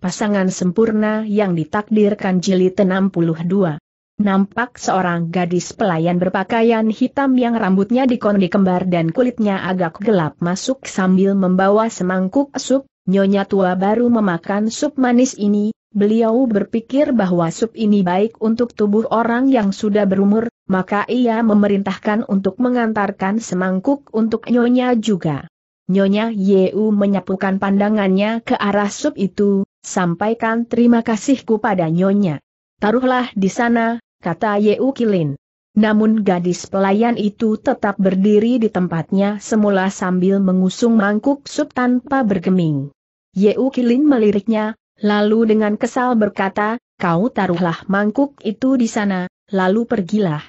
pasangan sempurna yang ditakdirkan jilid 62. Nampak seorang gadis pelayan berpakaian hitam yang rambutnya dikondi kembar dan kulitnya agak gelap masuk sambil membawa semangkuk sup, nyonya tua baru memakan sup manis ini, beliau berpikir bahwa sup ini baik untuk tubuh orang yang sudah berumur, maka ia memerintahkan untuk mengantarkan semangkuk untuk nyonya juga. Nyonya Yeu menyapukan pandangannya ke arah sup itu, Sampaikan terima kasihku pada nyonya. Taruhlah di sana, kata Yeu Kilin. Namun gadis pelayan itu tetap berdiri di tempatnya semula sambil mengusung mangkuk sup tanpa bergeming. Yeu Kilin meliriknya, lalu dengan kesal berkata, kau taruhlah mangkuk itu di sana, lalu pergilah.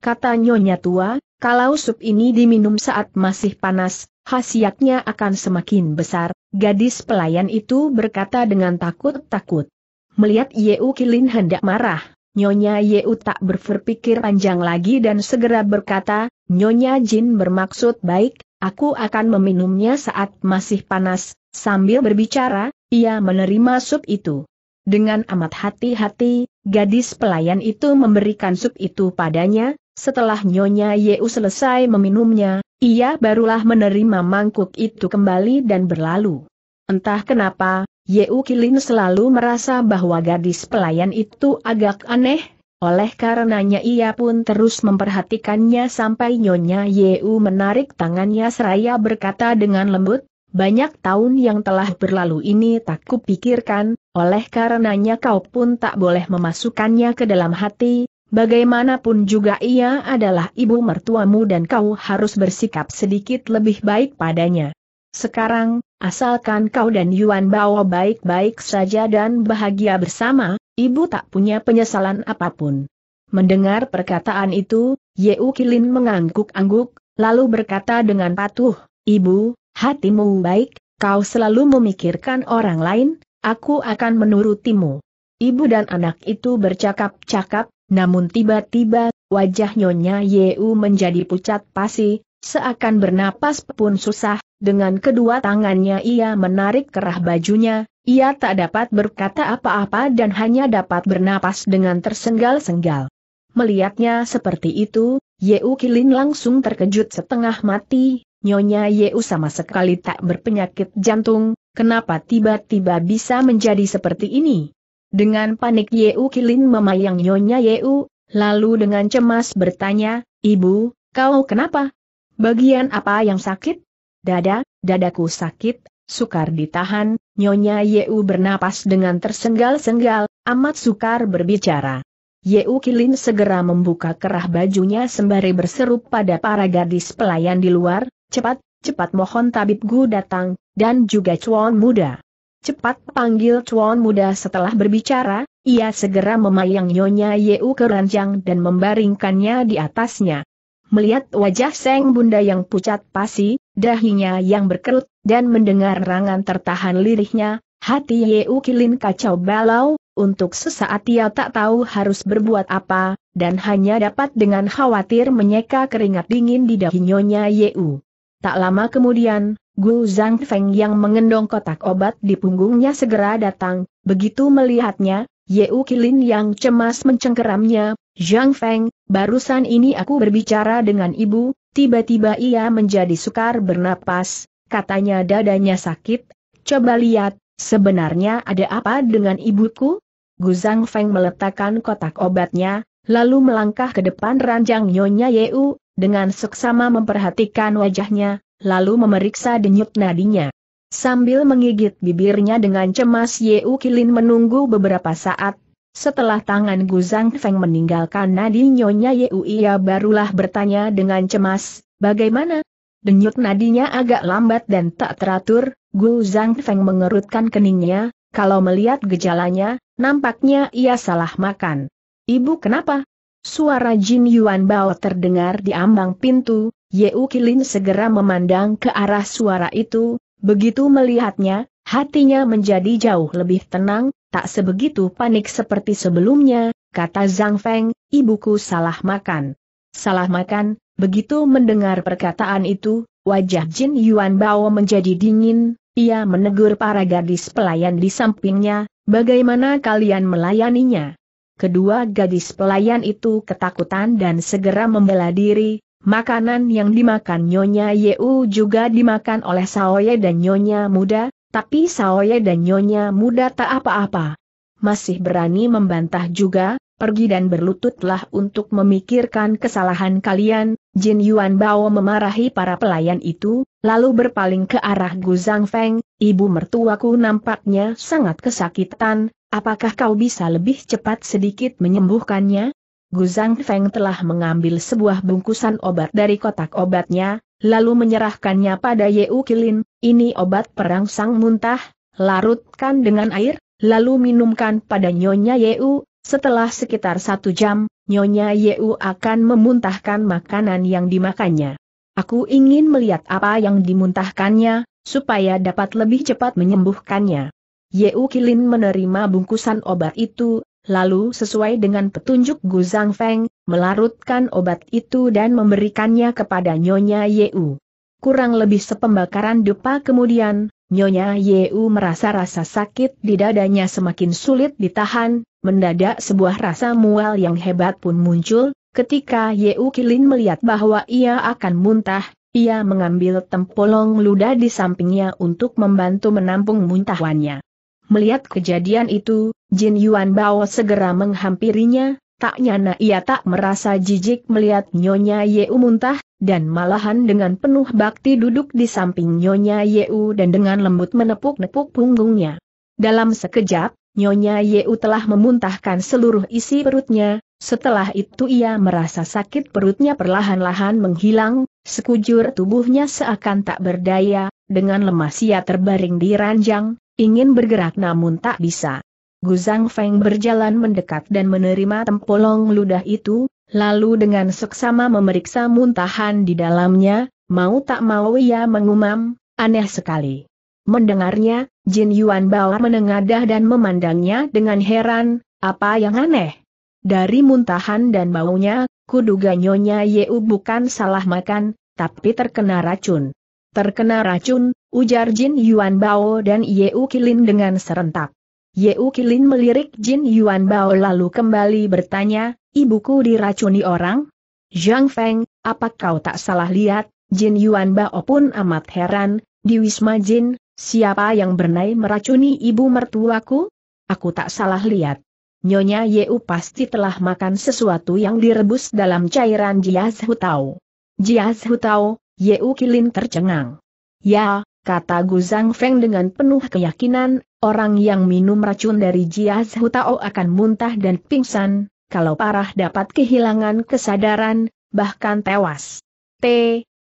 Kata nyonya tua, kalau sup ini diminum saat masih panas, khasiatnya akan semakin besar, gadis pelayan itu berkata dengan takut-takut. Melihat Yeu Kilin hendak marah, Nyonya Yeu tak berpikir panjang lagi dan segera berkata, Nyonya Jin bermaksud baik, aku akan meminumnya saat masih panas, sambil berbicara, ia menerima sup itu. Dengan amat hati-hati, gadis pelayan itu memberikan sup itu padanya, setelah Nyonya Yeu selesai meminumnya, ia barulah menerima mangkuk itu kembali dan berlalu. Entah kenapa, Yeu Kilin selalu merasa bahwa gadis pelayan itu agak aneh, oleh karenanya ia pun terus memperhatikannya sampai Nyonya Yeu menarik tangannya seraya berkata dengan lembut, banyak tahun yang telah berlalu ini tak kupikirkan, oleh karenanya kau pun tak boleh memasukkannya ke dalam hati, Bagaimanapun juga ia adalah ibu mertuamu dan kau harus bersikap sedikit lebih baik padanya. Sekarang, asalkan kau dan Yuan Bao baik-baik saja dan bahagia bersama, ibu tak punya penyesalan apapun. Mendengar perkataan itu, Yeukilin Kilin mengangguk-angguk, lalu berkata dengan patuh, Ibu, hatimu baik, kau selalu memikirkan orang lain, aku akan menurutimu. Ibu dan anak itu bercakap-cakap, namun tiba-tiba, wajah Nyonya Yeu menjadi pucat pasi, seakan bernapas pun susah, dengan kedua tangannya ia menarik kerah bajunya, ia tak dapat berkata apa-apa dan hanya dapat bernapas dengan tersenggal-senggal. Melihatnya seperti itu, Yeu Kilin langsung terkejut setengah mati, Nyonya Yeu sama sekali tak berpenyakit jantung, kenapa tiba-tiba bisa menjadi seperti ini? Dengan panik Yeu Kilin memayang nyonya Yeu, lalu dengan cemas bertanya, Ibu, kau kenapa? Bagian apa yang sakit? Dada, dadaku sakit, sukar ditahan, nyonya Yeu bernapas dengan tersengal-sengal, amat sukar berbicara. Yeu Kilin segera membuka kerah bajunya sembari berseru pada para gadis pelayan di luar, cepat, cepat mohon tabibku datang, dan juga cuan muda. Cepat panggil cuan muda setelah berbicara, ia segera memayang Nyonya Yeu ke ranjang dan membaringkannya di atasnya. Melihat wajah Seng Bunda yang pucat pasi, dahinya yang berkerut, dan mendengar rangan tertahan lirihnya, hati Yeu Kilin kacau balau, untuk sesaat ia tak tahu harus berbuat apa, dan hanya dapat dengan khawatir menyeka keringat dingin di dahinya Nyonya Yeu. Tak lama kemudian, Gu Feng yang mengendong kotak obat di punggungnya segera datang, begitu melihatnya, U Kilin yang cemas mencengkeramnya, Zhang Feng, barusan ini aku berbicara dengan ibu, tiba-tiba ia menjadi sukar bernapas, katanya dadanya sakit, coba lihat, sebenarnya ada apa dengan ibuku? Gu Zhang Feng meletakkan kotak obatnya, lalu melangkah ke depan ranjang Nyonya Ye U, dengan seksama memperhatikan wajahnya, lalu memeriksa denyut nadinya. Sambil menggigit bibirnya dengan cemas Yeu Kilin menunggu beberapa saat, setelah tangan Gu Zhang Feng meninggalkan nadi nyonya Yeu ia barulah bertanya dengan cemas, bagaimana? Denyut nadinya agak lambat dan tak teratur, Gu Zhang Feng mengerutkan keningnya, kalau melihat gejalanya, nampaknya ia salah makan. Ibu kenapa? Suara Jin Yuan Bao terdengar di ambang pintu, Yeu Kilin segera memandang ke arah suara itu, begitu melihatnya, hatinya menjadi jauh lebih tenang, tak sebegitu panik seperti sebelumnya, kata Zhang Feng, ibuku salah makan. Salah makan, begitu mendengar perkataan itu, wajah Jin Yuan Bao menjadi dingin, ia menegur para gadis pelayan di sampingnya, bagaimana kalian melayaninya? Kedua gadis pelayan itu ketakutan dan segera membela diri, Makanan yang dimakan Nyonya Yeu juga dimakan oleh Saoye dan Nyonya Muda, tapi Saoye dan Nyonya Muda tak apa-apa. Masih berani membantah juga, pergi dan berlututlah untuk memikirkan kesalahan kalian, Jin Yuan Bao memarahi para pelayan itu, lalu berpaling ke arah Gu Zhang Feng, ibu mertuaku nampaknya sangat kesakitan, apakah kau bisa lebih cepat sedikit menyembuhkannya? Guzang Feng telah mengambil sebuah bungkusan obat dari kotak obatnya, lalu menyerahkannya pada Yeu Kilin, ini obat perangsang muntah, larutkan dengan air, lalu minumkan pada Nyonya Yeu, setelah sekitar satu jam, Nyonya Yeu akan memuntahkan makanan yang dimakannya. Aku ingin melihat apa yang dimuntahkannya, supaya dapat lebih cepat menyembuhkannya. Yeu Kilin menerima bungkusan obat itu, lalu sesuai dengan petunjuk Gu Zhang Feng, melarutkan obat itu dan memberikannya kepada Nyonya Yeu. Kurang lebih sepembakaran dupa kemudian, Nyonya Yeu merasa rasa sakit di dadanya semakin sulit ditahan, mendadak sebuah rasa mual yang hebat pun muncul, ketika Yeu Kilin melihat bahwa ia akan muntah, ia mengambil tempolong ludah di sampingnya untuk membantu menampung muntahannya. Melihat kejadian itu, Jin Yuan Bao segera menghampirinya, tak nyana ia tak merasa jijik melihat Nyonya Yeu muntah, dan malahan dengan penuh bakti duduk di samping Nyonya Yeu dan dengan lembut menepuk-nepuk punggungnya. Dalam sekejap, Nyonya Yeu telah memuntahkan seluruh isi perutnya, setelah itu ia merasa sakit perutnya perlahan-lahan menghilang, sekujur tubuhnya seakan tak berdaya, dengan lemas ia terbaring di ranjang, ingin bergerak namun tak bisa. Gu Zhang Feng berjalan mendekat dan menerima tempolong ludah itu, lalu dengan seksama memeriksa muntahan di dalamnya, mau tak mau ia mengumam, aneh sekali. Mendengarnya, Jin Yuan Bao menengadah dan memandangnya dengan heran, apa yang aneh? Dari muntahan dan baunya, kuduga Nyonya Yeu bukan salah makan, tapi terkena racun. Terkena racun, ujar Jin Yuan Bao dan Yeu Kilin dengan serentak. Yeu Kilin melirik Jin Yuan Bao lalu kembali bertanya, ibuku diracuni orang? Zhang Feng, apa kau tak salah lihat? Jin Yuan Bao pun amat heran, di Wisma Jin, siapa yang bernai meracuni ibu mertuaku? Aku tak salah lihat. Nyonya Yeu pasti telah makan sesuatu yang direbus dalam cairan Jiaz Tao. Jiaz Tao, Yeu Kilin tercengang. Ya, kata Gu Zhang Feng dengan penuh keyakinan, Orang yang minum racun dari Jiaz Hutao akan muntah dan pingsan, kalau parah dapat kehilangan kesadaran, bahkan tewas. T.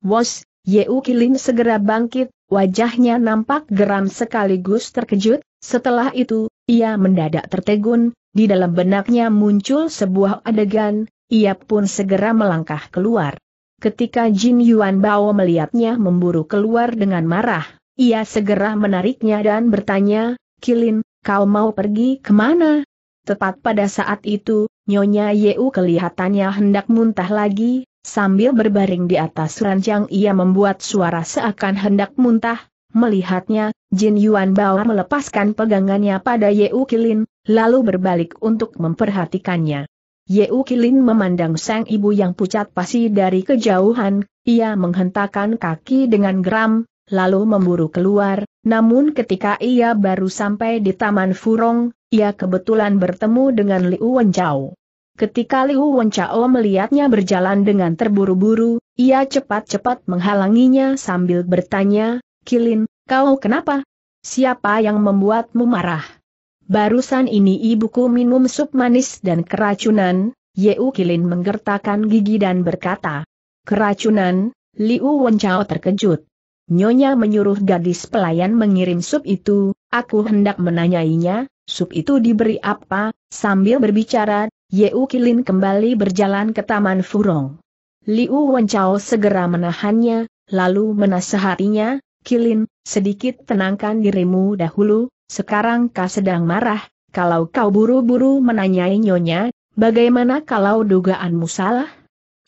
Wos, Yeu Kilin segera bangkit, wajahnya nampak geram sekaligus terkejut, setelah itu, ia mendadak tertegun, di dalam benaknya muncul sebuah adegan, ia pun segera melangkah keluar. Ketika Jin Yuan Bao melihatnya memburu keluar dengan marah, ia segera menariknya dan bertanya, Kilin, kau mau pergi kemana? Tepat pada saat itu, Nyonya Yeu kelihatannya hendak muntah lagi, sambil berbaring di atas ranjang ia membuat suara seakan hendak muntah. Melihatnya, Jin Yuan Bao melepaskan pegangannya pada Yeu Kilin, lalu berbalik untuk memperhatikannya. Yeu Kilin memandang sang ibu yang pucat pasi dari kejauhan, ia menghentakkan kaki dengan geram, lalu memburu keluar, namun ketika ia baru sampai di Taman Furong, ia kebetulan bertemu dengan Liu Wenchao. Ketika Liu Wenchao melihatnya berjalan dengan terburu-buru, ia cepat-cepat menghalanginya sambil bertanya, Kilin, kau kenapa? Siapa yang membuatmu marah? Barusan ini ibuku minum sup manis dan keracunan, Yeu Kilin menggertakkan gigi dan berkata, Keracunan, Liu Wenchao terkejut. Nyonya menyuruh gadis pelayan mengirim sup itu, aku hendak menanyainya, sup itu diberi apa, sambil berbicara, Yeu Kilin kembali berjalan ke Taman Furong. Liu Wenchao segera menahannya, lalu menasehatinya, Kilin, sedikit tenangkan dirimu dahulu, sekarang kau sedang marah, kalau kau buru-buru menanyai nyonya, bagaimana kalau dugaanmu salah?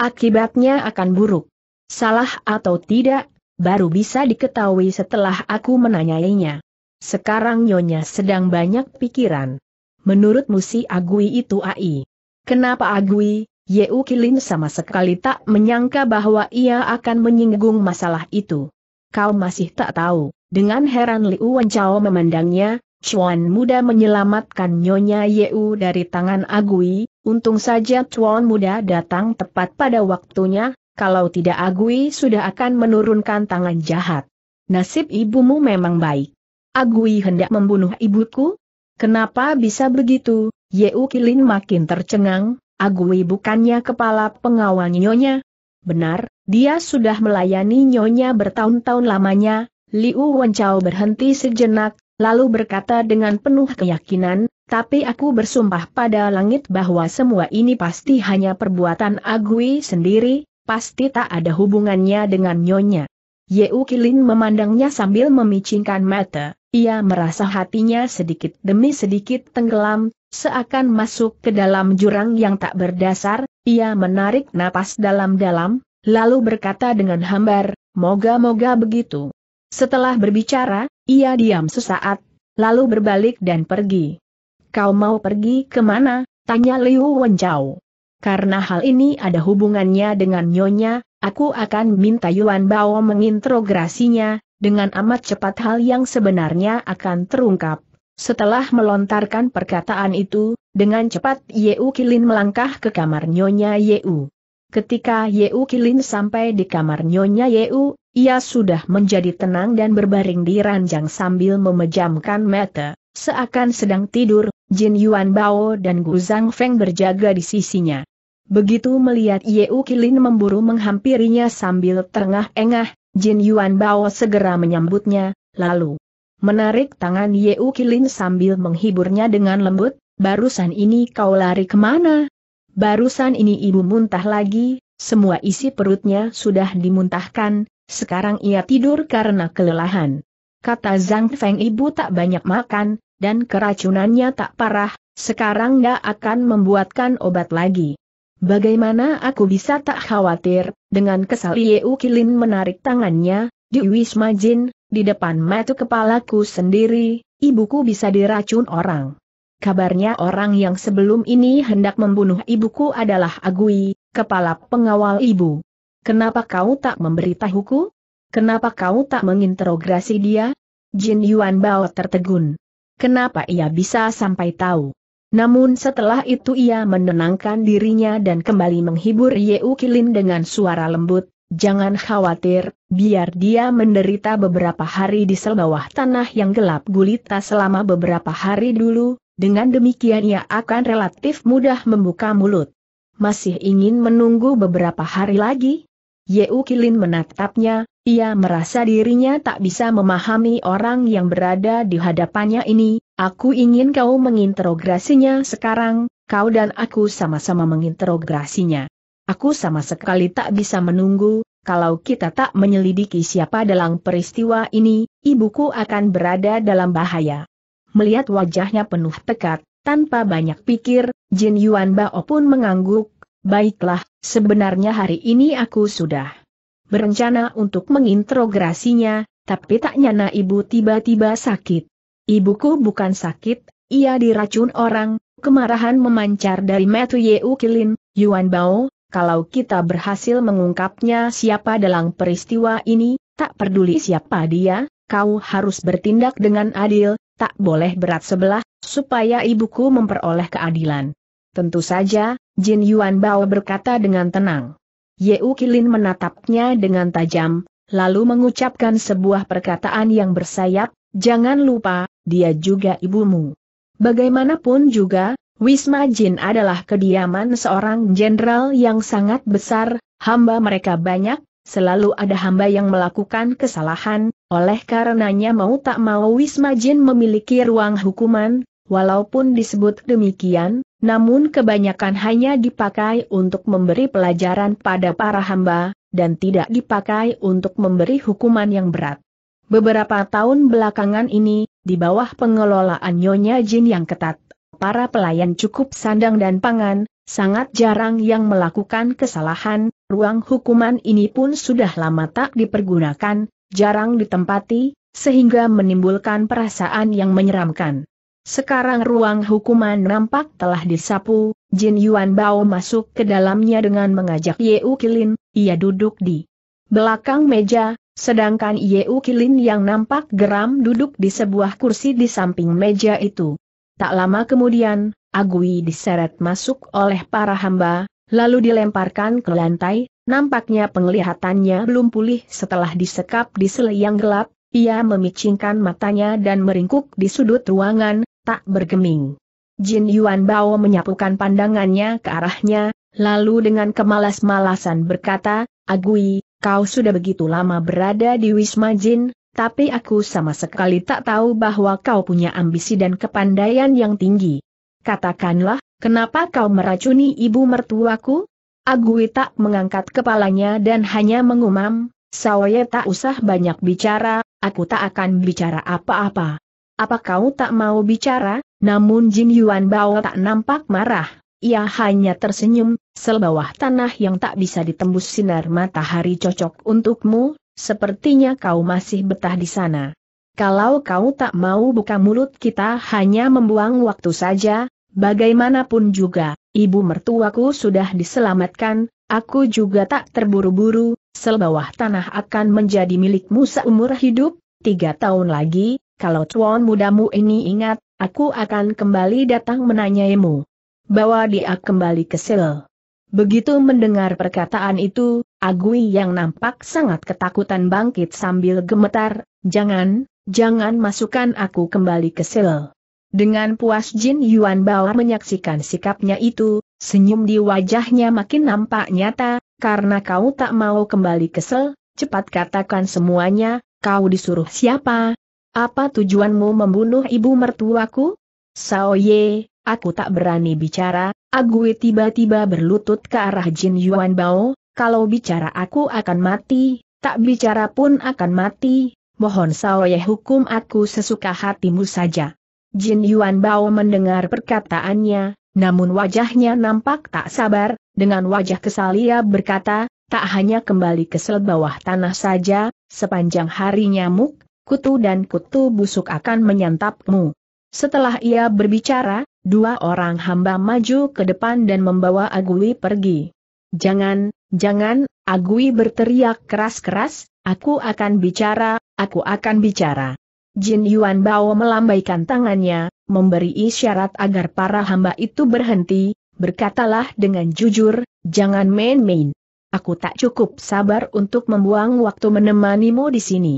Akibatnya akan buruk. Salah atau tidak, baru bisa diketahui setelah aku menanyainya. Sekarang Nyonya sedang banyak pikiran. Menurut si Agui itu AI. Kenapa Agui, Yeu Kilin sama sekali tak menyangka bahwa ia akan menyinggung masalah itu. Kau masih tak tahu, dengan heran Liu Wencao memandangnya, Chuan muda menyelamatkan Nyonya Yeu dari tangan Agui, untung saja Chuan muda datang tepat pada waktunya, kalau tidak Agui sudah akan menurunkan tangan jahat. Nasib ibumu memang baik. Agui hendak membunuh ibuku? Kenapa bisa begitu? Yeu Kilin makin tercengang, Agui bukannya kepala pengawal nyonya. Benar, dia sudah melayani nyonya bertahun-tahun lamanya, Liu Wenchao berhenti sejenak, lalu berkata dengan penuh keyakinan, tapi aku bersumpah pada langit bahwa semua ini pasti hanya perbuatan Agui sendiri, pasti tak ada hubungannya dengan Nyonya. Ye Kilin memandangnya sambil memicingkan mata, ia merasa hatinya sedikit demi sedikit tenggelam, seakan masuk ke dalam jurang yang tak berdasar, ia menarik napas dalam-dalam, lalu berkata dengan hambar, moga-moga begitu. Setelah berbicara, ia diam sesaat, lalu berbalik dan pergi. Kau mau pergi kemana? Tanya Liu Wenjau. Karena hal ini ada hubungannya dengan Nyonya, aku akan minta Yuan Bao menginterogasinya, dengan amat cepat hal yang sebenarnya akan terungkap. Setelah melontarkan perkataan itu, dengan cepat Yeu Kilin melangkah ke kamar Nyonya Yeu. Ketika Yeu Kilin sampai di kamar Nyonya Yeu, ia sudah menjadi tenang dan berbaring di ranjang sambil memejamkan mata. Seakan sedang tidur, Jin Yuan Bao dan Gu Zhang Feng berjaga di sisinya. Begitu melihat Ye U Kilin memburu menghampirinya sambil terengah-engah, Jin Yuan Bao segera menyambutnya, lalu menarik tangan Ye U Kilin sambil menghiburnya dengan lembut, barusan ini kau lari kemana? Barusan ini ibu muntah lagi, semua isi perutnya sudah dimuntahkan, sekarang ia tidur karena kelelahan kata Zhang Feng ibu tak banyak makan, dan keracunannya tak parah, sekarang gak akan membuatkan obat lagi. Bagaimana aku bisa tak khawatir, dengan kesal Yeu Kilin menarik tangannya, di Wisma Jin, di depan metu kepalaku sendiri, ibuku bisa diracun orang. Kabarnya orang yang sebelum ini hendak membunuh ibuku adalah Agui, kepala pengawal ibu. Kenapa kau tak memberitahuku? Kenapa kau tak menginterogasi dia? Jin Yuan Bao tertegun. Kenapa ia bisa sampai tahu? Namun setelah itu ia menenangkan dirinya dan kembali menghibur Ye Kilin dengan suara lembut, jangan khawatir, biar dia menderita beberapa hari di sel bawah tanah yang gelap gulita selama beberapa hari dulu, dengan demikian ia akan relatif mudah membuka mulut. Masih ingin menunggu beberapa hari lagi? Ye Kilin menatapnya, ia merasa dirinya tak bisa memahami orang yang berada di hadapannya ini, aku ingin kau menginterogasinya sekarang, kau dan aku sama-sama menginterogasinya. Aku sama sekali tak bisa menunggu, kalau kita tak menyelidiki siapa dalam peristiwa ini, ibuku akan berada dalam bahaya. Melihat wajahnya penuh tekat, tanpa banyak pikir, Jin Yuan Bao pun mengangguk, baiklah, sebenarnya hari ini aku sudah berencana untuk menginterogasinya, tapi tak nyana ibu tiba-tiba sakit. Ibuku bukan sakit, ia diracun orang, kemarahan memancar dari Metu Yeu Kilin, Yuan Bao, kalau kita berhasil mengungkapnya siapa dalam peristiwa ini, tak peduli siapa dia, kau harus bertindak dengan adil, tak boleh berat sebelah, supaya ibuku memperoleh keadilan. Tentu saja, Jin Yuan Bao berkata dengan tenang. Yeu Kilin menatapnya dengan tajam, lalu mengucapkan sebuah perkataan yang bersayap, jangan lupa, dia juga ibumu. Bagaimanapun juga, Wisma Jin adalah kediaman seorang jenderal yang sangat besar, hamba mereka banyak, selalu ada hamba yang melakukan kesalahan, oleh karenanya mau tak mau Wisma Jin memiliki ruang hukuman, walaupun disebut demikian, namun kebanyakan hanya dipakai untuk memberi pelajaran pada para hamba, dan tidak dipakai untuk memberi hukuman yang berat. Beberapa tahun belakangan ini, di bawah pengelolaan Nyonya Jin yang ketat, para pelayan cukup sandang dan pangan, sangat jarang yang melakukan kesalahan, ruang hukuman ini pun sudah lama tak dipergunakan, jarang ditempati, sehingga menimbulkan perasaan yang menyeramkan. Sekarang ruang hukuman nampak telah disapu, Jin Yuan Bao masuk ke dalamnya dengan mengajak U Kilin, ia duduk di belakang meja, sedangkan U Kilin yang nampak geram duduk di sebuah kursi di samping meja itu. Tak lama kemudian, Agui diseret masuk oleh para hamba, lalu dilemparkan ke lantai, nampaknya penglihatannya belum pulih setelah disekap di sel yang gelap, ia memicingkan matanya dan meringkuk di sudut ruangan, tak bergeming. Jin Yuan Bao menyapukan pandangannya ke arahnya, lalu dengan kemalas-malasan berkata, Agui, kau sudah begitu lama berada di Wisma Jin, tapi aku sama sekali tak tahu bahwa kau punya ambisi dan kepandaian yang tinggi. Katakanlah, kenapa kau meracuni ibu mertuaku? Agui tak mengangkat kepalanya dan hanya mengumam, Sawaya tak usah banyak bicara, aku tak akan bicara apa-apa apa kau tak mau bicara? Namun Jin Yuan Bao tak nampak marah. Ia hanya tersenyum, sel bawah tanah yang tak bisa ditembus sinar matahari cocok untukmu, sepertinya kau masih betah di sana. Kalau kau tak mau buka mulut kita hanya membuang waktu saja, bagaimanapun juga, ibu mertuaku sudah diselamatkan, aku juga tak terburu-buru, sel bawah tanah akan menjadi milikmu seumur hidup, tiga tahun lagi, kalau tuan mudamu ini ingat, aku akan kembali datang menanyaimu. Bawa dia kembali ke sel. Begitu mendengar perkataan itu, Agui yang nampak sangat ketakutan bangkit sambil gemetar, jangan, jangan masukkan aku kembali ke sel. Dengan puas Jin Yuan Bao menyaksikan sikapnya itu, senyum di wajahnya makin nampak nyata, karena kau tak mau kembali ke sel, cepat katakan semuanya, kau disuruh siapa, apa tujuanmu membunuh ibu mertuaku? Sao Ye, aku tak berani bicara, Agui tiba-tiba berlutut ke arah Jin Yuan Bao, kalau bicara aku akan mati, tak bicara pun akan mati, mohon Sao Ye hukum aku sesuka hatimu saja. Jin Yuan Bao mendengar perkataannya, namun wajahnya nampak tak sabar, dengan wajah kesal ia berkata, tak hanya kembali ke sel bawah tanah saja, sepanjang harinya muk kutu dan kutu busuk akan menyantapmu. Setelah ia berbicara, dua orang hamba maju ke depan dan membawa Agui pergi. Jangan, jangan, Agui berteriak keras-keras, aku akan bicara, aku akan bicara. Jin Yuan Bao melambaikan tangannya, memberi isyarat agar para hamba itu berhenti, berkatalah dengan jujur, jangan main-main. Aku tak cukup sabar untuk membuang waktu menemanimu di sini.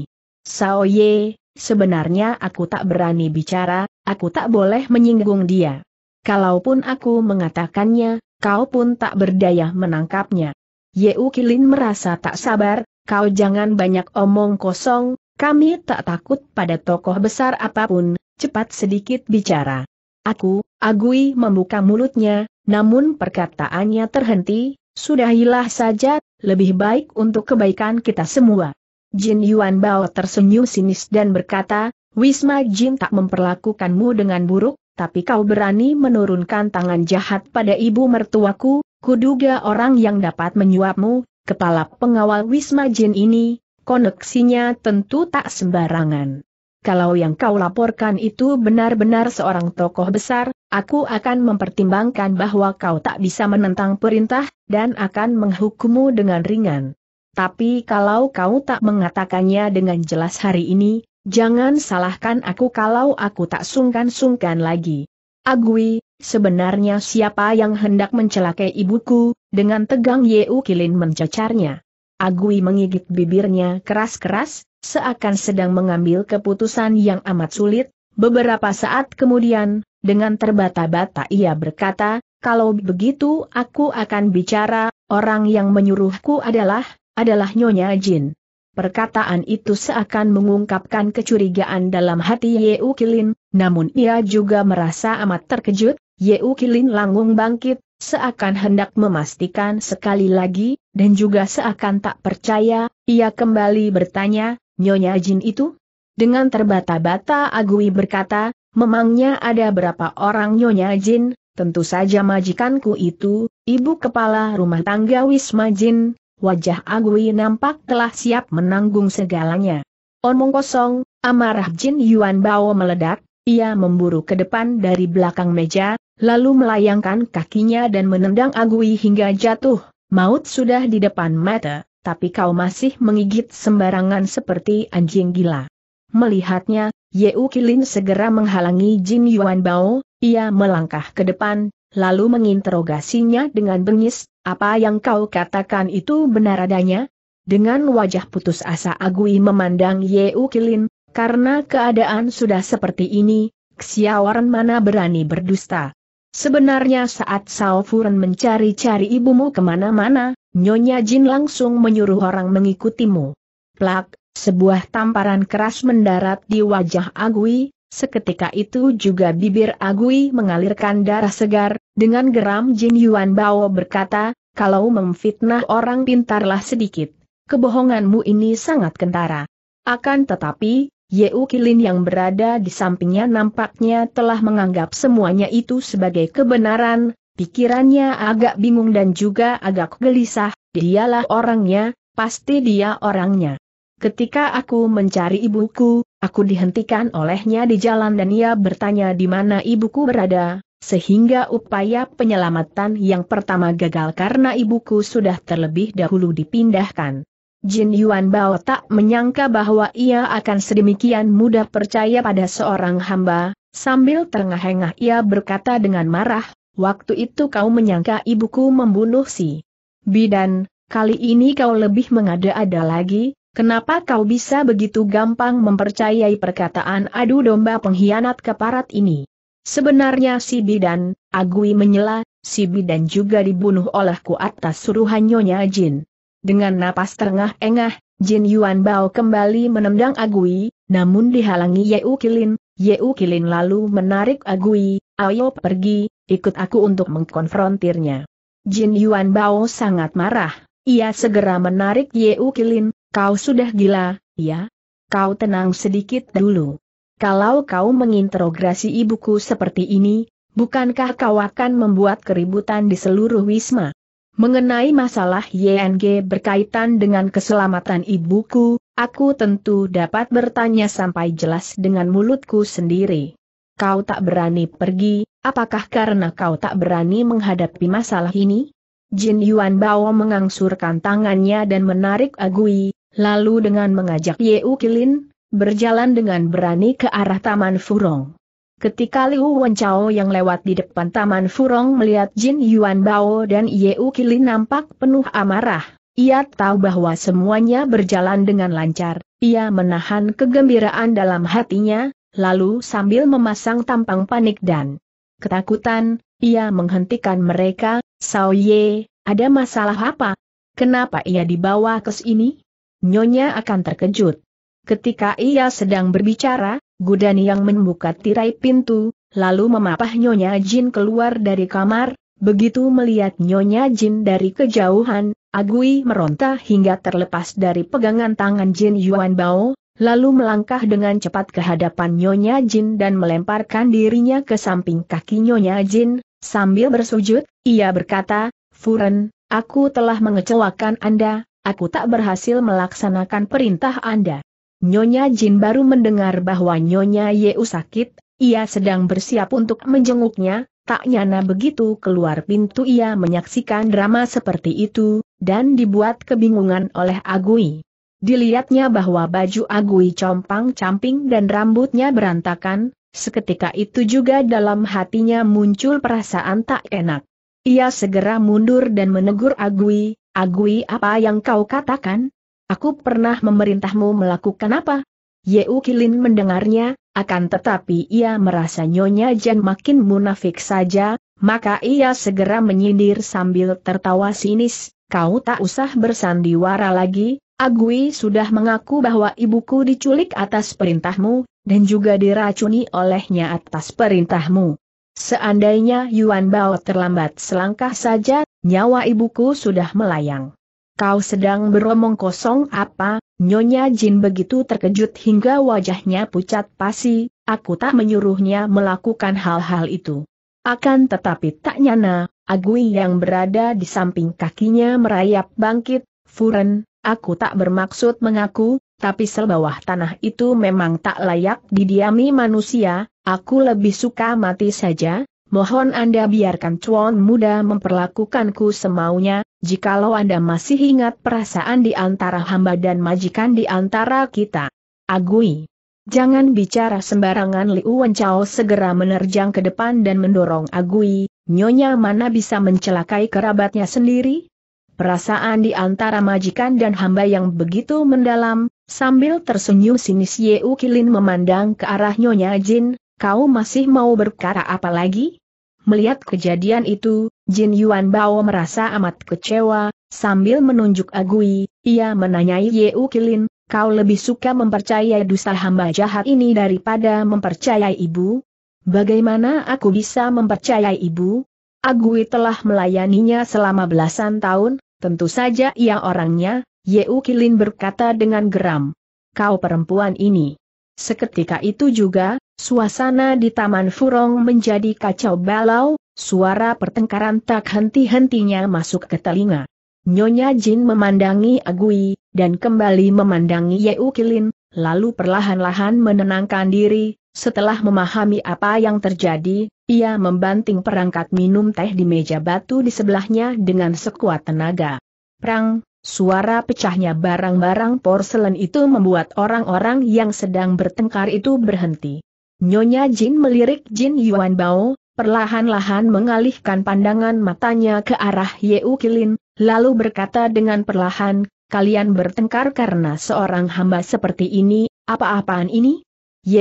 Sao ye, sebenarnya aku tak berani bicara, aku tak boleh menyinggung dia. Kalaupun aku mengatakannya, kau pun tak berdaya menangkapnya. Ye Ukilin merasa tak sabar, kau jangan banyak omong kosong, kami tak takut pada tokoh besar apapun, cepat sedikit bicara. Aku, Agui membuka mulutnya, namun perkataannya terhenti, sudahilah saja, lebih baik untuk kebaikan kita semua. Jin Yuan Bao tersenyum sinis dan berkata, Wisma Jin tak memperlakukanmu dengan buruk, tapi kau berani menurunkan tangan jahat pada ibu mertuaku, kuduga orang yang dapat menyuapmu, kepala pengawal Wisma Jin ini, koneksinya tentu tak sembarangan. Kalau yang kau laporkan itu benar-benar seorang tokoh besar, aku akan mempertimbangkan bahwa kau tak bisa menentang perintah, dan akan menghukummu dengan ringan. Tapi kalau kau tak mengatakannya dengan jelas hari ini, jangan salahkan aku kalau aku tak sungkan-sungkan lagi. Agui, sebenarnya siapa yang hendak mencelakai ibuku, dengan tegang Yeu Kilin mencecarnya. Agui mengigit bibirnya keras-keras, seakan sedang mengambil keputusan yang amat sulit, beberapa saat kemudian, dengan terbata-bata ia berkata, kalau begitu aku akan bicara, orang yang menyuruhku adalah, adalah Nyonya Jin. Perkataan itu seakan mengungkapkan kecurigaan dalam hati Yeukilin, Kilin, namun ia juga merasa amat terkejut, Yeukilin Kilin langung bangkit, seakan hendak memastikan sekali lagi, dan juga seakan tak percaya, ia kembali bertanya, Nyonya Jin itu? Dengan terbata-bata Agui berkata, memangnya ada berapa orang Nyonya Jin, tentu saja majikanku itu, ibu kepala rumah tangga Wisma Jin, wajah Agui nampak telah siap menanggung segalanya. Omong kosong, amarah Jin Yuan Bao meledak, ia memburu ke depan dari belakang meja, lalu melayangkan kakinya dan menendang Agui hingga jatuh, maut sudah di depan mata, tapi kau masih menggigit sembarangan seperti anjing gila. Melihatnya, Yeu Kilin segera menghalangi Jin Yuan Bao, ia melangkah ke depan, lalu menginterogasinya dengan bengis, apa yang kau katakan itu benar adanya? Dengan wajah putus asa Agui memandang Ye Ukilin, karena keadaan sudah seperti ini, Xiaoran mana berani berdusta. Sebenarnya saat Sao mencari-cari ibumu kemana-mana, Nyonya Jin langsung menyuruh orang mengikutimu. Plak, sebuah tamparan keras mendarat di wajah Agui, Seketika itu juga bibir Agui mengalirkan darah segar, dengan geram Jin Yuan Bao berkata, kalau memfitnah orang pintarlah sedikit. Kebohonganmu ini sangat kentara. Akan tetapi, Ye Kilin yang berada di sampingnya nampaknya telah menganggap semuanya itu sebagai kebenaran, pikirannya agak bingung dan juga agak gelisah, dialah orangnya, pasti dia orangnya. Ketika aku mencari ibuku, aku dihentikan olehnya di jalan dan ia bertanya di mana ibuku berada, sehingga upaya penyelamatan yang pertama gagal karena ibuku sudah terlebih dahulu dipindahkan. Jin Yuan Bao tak menyangka bahwa ia akan sedemikian mudah percaya pada seorang hamba, sambil terengah-engah ia berkata dengan marah, waktu itu kau menyangka ibuku membunuh si Bidan, kali ini kau lebih mengada-ada lagi, Kenapa kau bisa begitu gampang mempercayai perkataan adu domba pengkhianat keparat ini? Sebenarnya si bidan, Agui menyela, si bidan juga dibunuh olehku atas suruhan Nyonya Jin. Dengan napas terengah-engah, Jin Yuan Bao kembali menendang Agui, namun dihalangi Yeu Kilin, Yeu Kilin lalu menarik Agui, ayo pergi, ikut aku untuk mengkonfrontirnya. Jin Yuan Bao sangat marah, ia segera menarik Yeu Kilin, Kau sudah gila, ya? Kau tenang sedikit dulu. Kalau kau menginterogasi ibuku seperti ini, bukankah kau akan membuat keributan di seluruh Wisma? Mengenai masalah YNG berkaitan dengan keselamatan ibuku, aku tentu dapat bertanya sampai jelas dengan mulutku sendiri. Kau tak berani pergi, apakah karena kau tak berani menghadapi masalah ini? Jin Yuan Bao mengangsurkan tangannya dan menarik Agui, Lalu dengan mengajak Ye Ukilin, berjalan dengan berani ke arah Taman Furong. Ketika Liu Wenchao yang lewat di depan Taman Furong melihat Jin Yuan Bao dan Ye Ukilin nampak penuh amarah, ia tahu bahwa semuanya berjalan dengan lancar, ia menahan kegembiraan dalam hatinya, lalu sambil memasang tampang panik dan ketakutan, ia menghentikan mereka, Sao Ye, ada masalah apa? Kenapa ia dibawa ke sini? Nyonya akan terkejut. Ketika ia sedang berbicara, Gudani yang membuka tirai pintu, lalu memapah Nyonya Jin keluar dari kamar, begitu melihat Nyonya Jin dari kejauhan, Agui meronta hingga terlepas dari pegangan tangan Jin Yuan Bao, lalu melangkah dengan cepat ke hadapan Nyonya Jin dan melemparkan dirinya ke samping kaki Nyonya Jin, sambil bersujud, ia berkata, Furen, aku telah mengecewakan Anda, aku tak berhasil melaksanakan perintah Anda. Nyonya Jin baru mendengar bahwa Nyonya Yeu sakit, ia sedang bersiap untuk menjenguknya, tak nyana begitu keluar pintu ia menyaksikan drama seperti itu, dan dibuat kebingungan oleh Agui. Dilihatnya bahwa baju Agui compang-camping dan rambutnya berantakan, seketika itu juga dalam hatinya muncul perasaan tak enak. Ia segera mundur dan menegur Agui, Agui apa yang kau katakan? Aku pernah memerintahmu melakukan apa? Yeu Kilin mendengarnya, akan tetapi ia merasa Nyonya Jen makin munafik saja, maka ia segera menyindir sambil tertawa sinis, kau tak usah bersandiwara lagi, Agui sudah mengaku bahwa ibuku diculik atas perintahmu, dan juga diracuni olehnya atas perintahmu. Seandainya Yuan Bao terlambat selangkah saja, Nyawa ibuku sudah melayang. Kau sedang beromong kosong apa, Nyonya Jin begitu terkejut hingga wajahnya pucat pasi, aku tak menyuruhnya melakukan hal-hal itu. Akan tetapi tak nyana, Agui yang berada di samping kakinya merayap bangkit, Furen, aku tak bermaksud mengaku, tapi sel bawah tanah itu memang tak layak didiami manusia, aku lebih suka mati saja, Mohon Anda biarkan cuan muda memperlakukanku semaunya, jikalau Anda masih ingat perasaan di antara hamba dan majikan di antara kita. Agui. Jangan bicara sembarangan Liu wencao segera menerjang ke depan dan mendorong Agui, nyonya mana bisa mencelakai kerabatnya sendiri? Perasaan di antara majikan dan hamba yang begitu mendalam, sambil tersenyum sinis Yeu Kilin memandang ke arah nyonya Jin, kau masih mau berkara apa lagi? Melihat kejadian itu, Jin Yuan Bao merasa amat kecewa, sambil menunjuk Agui, ia menanyai Yeu Kilin, kau lebih suka mempercayai dusta hamba jahat ini daripada mempercayai ibu? Bagaimana aku bisa mempercayai ibu? Agui telah melayaninya selama belasan tahun, tentu saja ia orangnya, Yeu Kilin berkata dengan geram. Kau perempuan ini. Seketika itu juga, Suasana di Taman Furong menjadi kacau balau, suara pertengkaran tak henti-hentinya masuk ke telinga. Nyonya Jin memandangi Agui, dan kembali memandangi Yeu Kilin, lalu perlahan-lahan menenangkan diri, setelah memahami apa yang terjadi, ia membanting perangkat minum teh di meja batu di sebelahnya dengan sekuat tenaga. Prang, Suara pecahnya barang-barang porselen itu membuat orang-orang yang sedang bertengkar itu berhenti. Nyonya Jin melirik Jin Yuan Bao, perlahan-lahan mengalihkan pandangan matanya ke arah U Kilin, lalu berkata dengan perlahan, kalian bertengkar karena seorang hamba seperti ini, apa-apaan ini?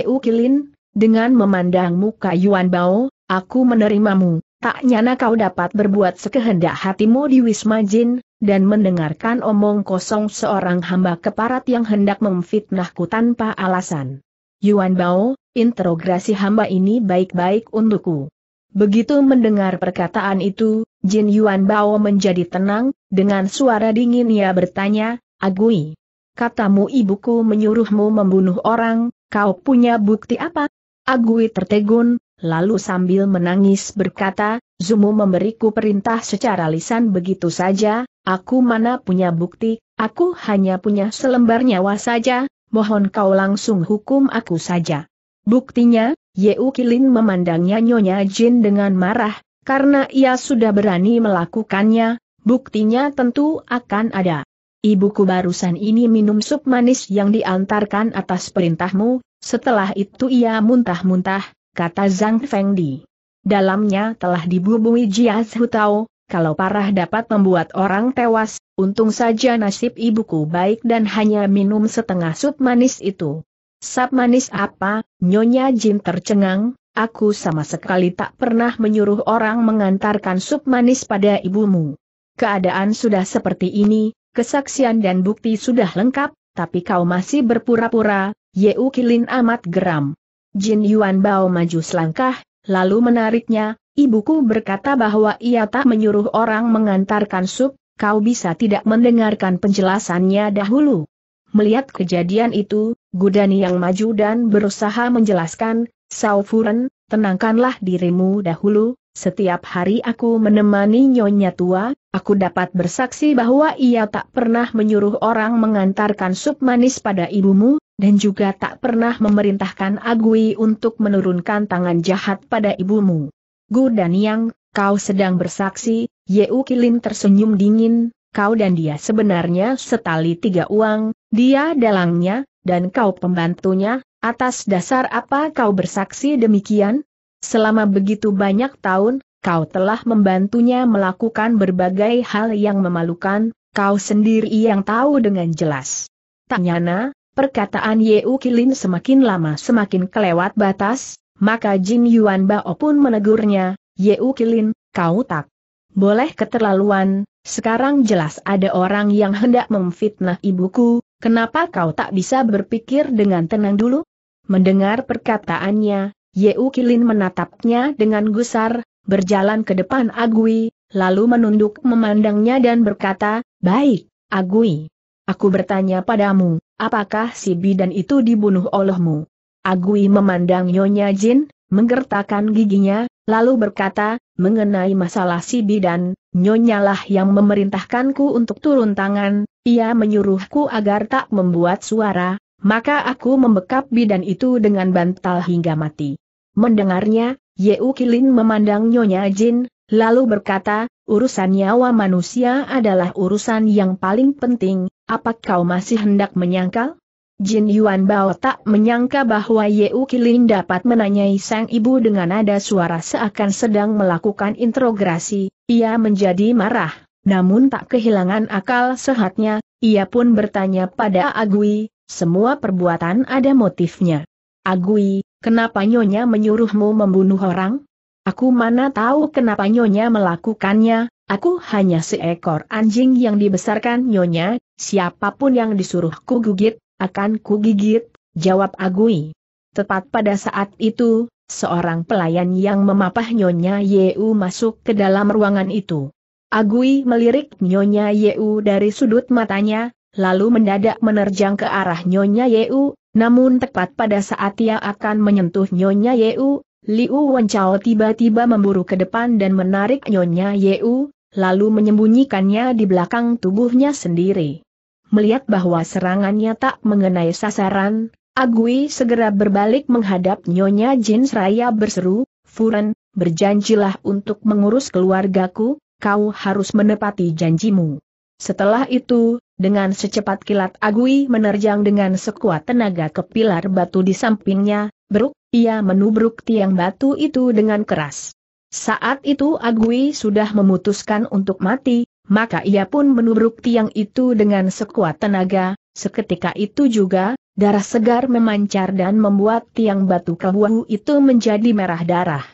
U Kilin, dengan memandang muka Yuan Bao, aku menerimamu, tak nyana kau dapat berbuat sekehendak hatimu di Wisma Jin, dan mendengarkan omong kosong seorang hamba keparat yang hendak memfitnahku tanpa alasan. Yuan Bao, interogasi hamba ini baik-baik untukku. Begitu mendengar perkataan itu, Jin Yuan Bao menjadi tenang, dengan suara dingin ia bertanya, Agui. Katamu ibuku menyuruhmu membunuh orang, kau punya bukti apa? Agui tertegun, lalu sambil menangis berkata, Zumu memberiku perintah secara lisan begitu saja, aku mana punya bukti, aku hanya punya selembar nyawa saja, mohon kau langsung hukum aku saja. Buktinya, Yeu Kilin memandangnya Nyonya Jin dengan marah, karena ia sudah berani melakukannya, buktinya tentu akan ada. Ibuku barusan ini minum sup manis yang diantarkan atas perintahmu, setelah itu ia muntah-muntah, kata Zhang Fengdi. Dalamnya telah dibumbui jiaz hutao, kalau parah dapat membuat orang tewas, untung saja nasib ibuku baik dan hanya minum setengah sup manis itu. Sap manis apa, Nyonya Jin tercengang, aku sama sekali tak pernah menyuruh orang mengantarkan sup manis pada ibumu. Keadaan sudah seperti ini, kesaksian dan bukti sudah lengkap, tapi kau masih berpura-pura, Yeu Kilin amat geram. Jin Yuan Bao maju selangkah, lalu menariknya, ibuku berkata bahwa ia tak menyuruh orang mengantarkan sup, kau bisa tidak mendengarkan penjelasannya dahulu. Melihat kejadian itu, Gudani yang maju dan berusaha menjelaskan, Saufuren, tenangkanlah dirimu dahulu, setiap hari aku menemani nyonya tua, aku dapat bersaksi bahwa ia tak pernah menyuruh orang mengantarkan sup manis pada ibumu, dan juga tak pernah memerintahkan Agui untuk menurunkan tangan jahat pada ibumu. Gudani yang, kau sedang bersaksi, Yeu Kilin tersenyum dingin, kau dan dia sebenarnya setali tiga uang, dia dalangnya, dan kau pembantunya, atas dasar apa kau bersaksi demikian? Selama begitu banyak tahun, kau telah membantunya melakukan berbagai hal yang memalukan, kau sendiri yang tahu dengan jelas. Tak nyana, perkataan Yeu Kilin semakin lama semakin kelewat batas, maka Jin Yuan Bao pun menegurnya, Yeu Kilin, kau tak boleh keterlaluan, sekarang jelas ada orang yang hendak memfitnah ibuku, Kenapa kau tak bisa berpikir dengan tenang dulu? Mendengar perkataannya, Yeu Kilin menatapnya dengan gusar, berjalan ke depan Agui, lalu menunduk memandangnya dan berkata, Baik, Agui. Aku bertanya padamu, apakah si bidan itu dibunuh olehmu? Agui memandang Nyonya Jin, menggertakkan giginya, lalu berkata, Mengenai masalah si bidan, nyonyalah yang memerintahkanku untuk turun tangan, ia menyuruhku agar tak membuat suara, maka aku membekap bidan itu dengan bantal hingga mati. Mendengarnya, Yeu Kilin memandang Nyonya Jin, lalu berkata, urusan nyawa manusia adalah urusan yang paling penting, Apakah kau masih hendak menyangkal? Jin Yuan Bao tak menyangka bahwa Yeu Kilin dapat menanyai sang ibu dengan nada suara seakan sedang melakukan interogasi, ia menjadi marah, namun tak kehilangan akal sehatnya, ia pun bertanya pada Agui, semua perbuatan ada motifnya. Agui, kenapa Nyonya menyuruhmu membunuh orang? Aku mana tahu kenapa Nyonya melakukannya, Aku hanya seekor anjing yang dibesarkan nyonya, siapapun yang disuruhku gigit, akan ku gigit, jawab Agui. Tepat pada saat itu, seorang pelayan yang memapah Nyonya Yeu masuk ke dalam ruangan itu. Agui melirik Nyonya Yeu dari sudut matanya, lalu mendadak menerjang ke arah Nyonya Yeu, namun tepat pada saat ia akan menyentuh Nyonya Yeu, Liu Wenchao tiba-tiba memburu ke depan dan menarik Nyonya Yeu, lalu menyembunyikannya di belakang tubuhnya sendiri melihat bahwa serangannya tak mengenai sasaran, Agui segera berbalik menghadap Nyonya Jin Raya berseru, Furen, berjanjilah untuk mengurus keluargaku, kau harus menepati janjimu. Setelah itu, dengan secepat kilat Agui menerjang dengan sekuat tenaga ke pilar batu di sampingnya, beruk, ia menubruk tiang batu itu dengan keras. Saat itu Agui sudah memutuskan untuk mati, maka ia pun menubruk tiang itu dengan sekuat tenaga, seketika itu juga, darah segar memancar dan membuat tiang batu kebuahu itu menjadi merah darah.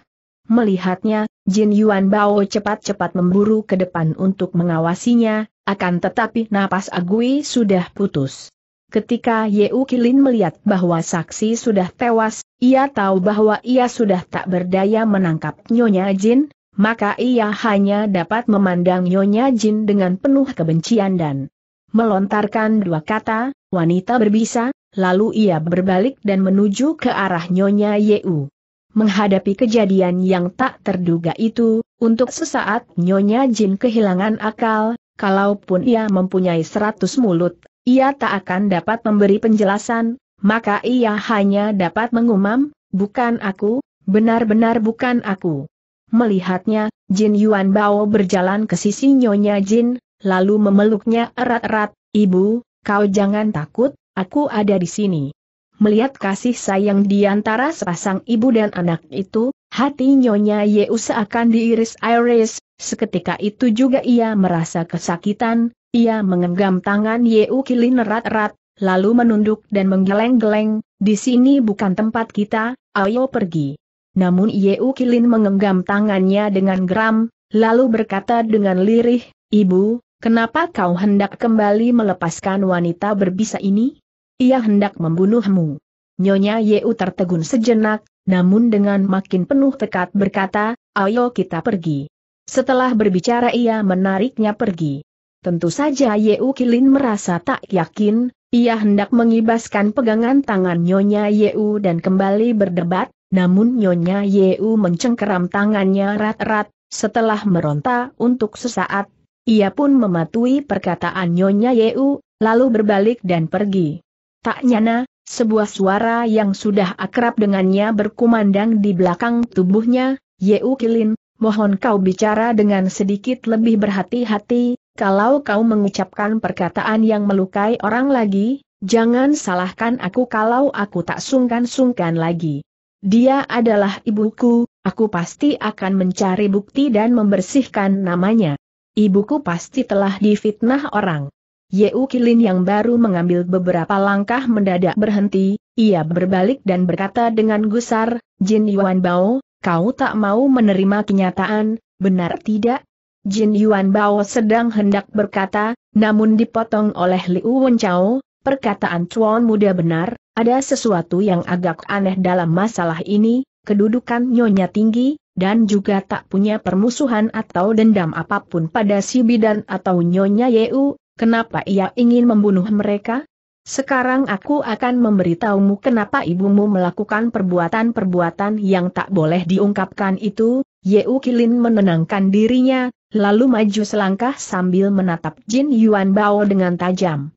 Melihatnya, Jin Yuan Bao cepat-cepat memburu ke depan untuk mengawasinya, akan tetapi napas Agui sudah putus. Ketika Yeu Kilin melihat bahwa saksi sudah tewas, ia tahu bahwa ia sudah tak berdaya menangkap Nyonya Jin, maka ia hanya dapat memandang Nyonya Jin dengan penuh kebencian dan melontarkan dua kata, wanita berbisa, lalu ia berbalik dan menuju ke arah Nyonya Yeu. Menghadapi kejadian yang tak terduga itu, untuk sesaat Nyonya Jin kehilangan akal, kalaupun ia mempunyai seratus mulut, ia tak akan dapat memberi penjelasan, maka ia hanya dapat mengumam, bukan aku, benar-benar bukan aku. Melihatnya, Jin Yuan Bao berjalan ke sisi Nyonya Jin, lalu memeluknya erat-erat, Ibu, kau jangan takut, aku ada di sini. Melihat kasih sayang di antara sepasang ibu dan anak itu, hati Nyonya Yeu seakan diiris-iris, seketika itu juga ia merasa kesakitan, ia mengenggam tangan Yeu Kilin erat-erat, lalu menunduk dan menggeleng-geleng, di sini bukan tempat kita, ayo pergi. Namun Yeu Kilin menggenggam tangannya dengan geram, lalu berkata dengan lirih, Ibu, kenapa kau hendak kembali melepaskan wanita berbisa ini? Ia hendak membunuhmu. Nyonya Yeu tertegun sejenak, namun dengan makin penuh tekad berkata, ayo kita pergi. Setelah berbicara ia menariknya pergi. Tentu saja Yeu Kilin merasa tak yakin, ia hendak mengibaskan pegangan tangan Nyonya Yeu dan kembali berdebat, namun Nyonya Yeu mencengkeram tangannya rat-rat, setelah meronta untuk sesaat, ia pun mematuhi perkataan Nyonya Yeu, lalu berbalik dan pergi. Tak nyana, sebuah suara yang sudah akrab dengannya berkumandang di belakang tubuhnya, Yeu Kilin, mohon kau bicara dengan sedikit lebih berhati-hati, kalau kau mengucapkan perkataan yang melukai orang lagi, jangan salahkan aku kalau aku tak sungkan-sungkan lagi. Dia adalah ibuku, aku pasti akan mencari bukti dan membersihkan namanya. Ibuku pasti telah difitnah orang. Yeu Kilin yang baru mengambil beberapa langkah mendadak berhenti, ia berbalik dan berkata dengan gusar, Jin Yuan Bao, kau tak mau menerima kenyataan, benar tidak? Jin Yuan Bao sedang hendak berkata, namun dipotong oleh Liu Wenchao, perkataan Chuan muda benar, ada sesuatu yang agak aneh dalam masalah ini, kedudukan nyonya tinggi, dan juga tak punya permusuhan atau dendam apapun pada si bidan atau nyonya Yeu, kenapa ia ingin membunuh mereka? Sekarang aku akan memberitahumu kenapa ibumu melakukan perbuatan-perbuatan yang tak boleh diungkapkan itu, Yeu Kilin menenangkan dirinya, lalu maju selangkah sambil menatap Jin Yuan Bao dengan tajam.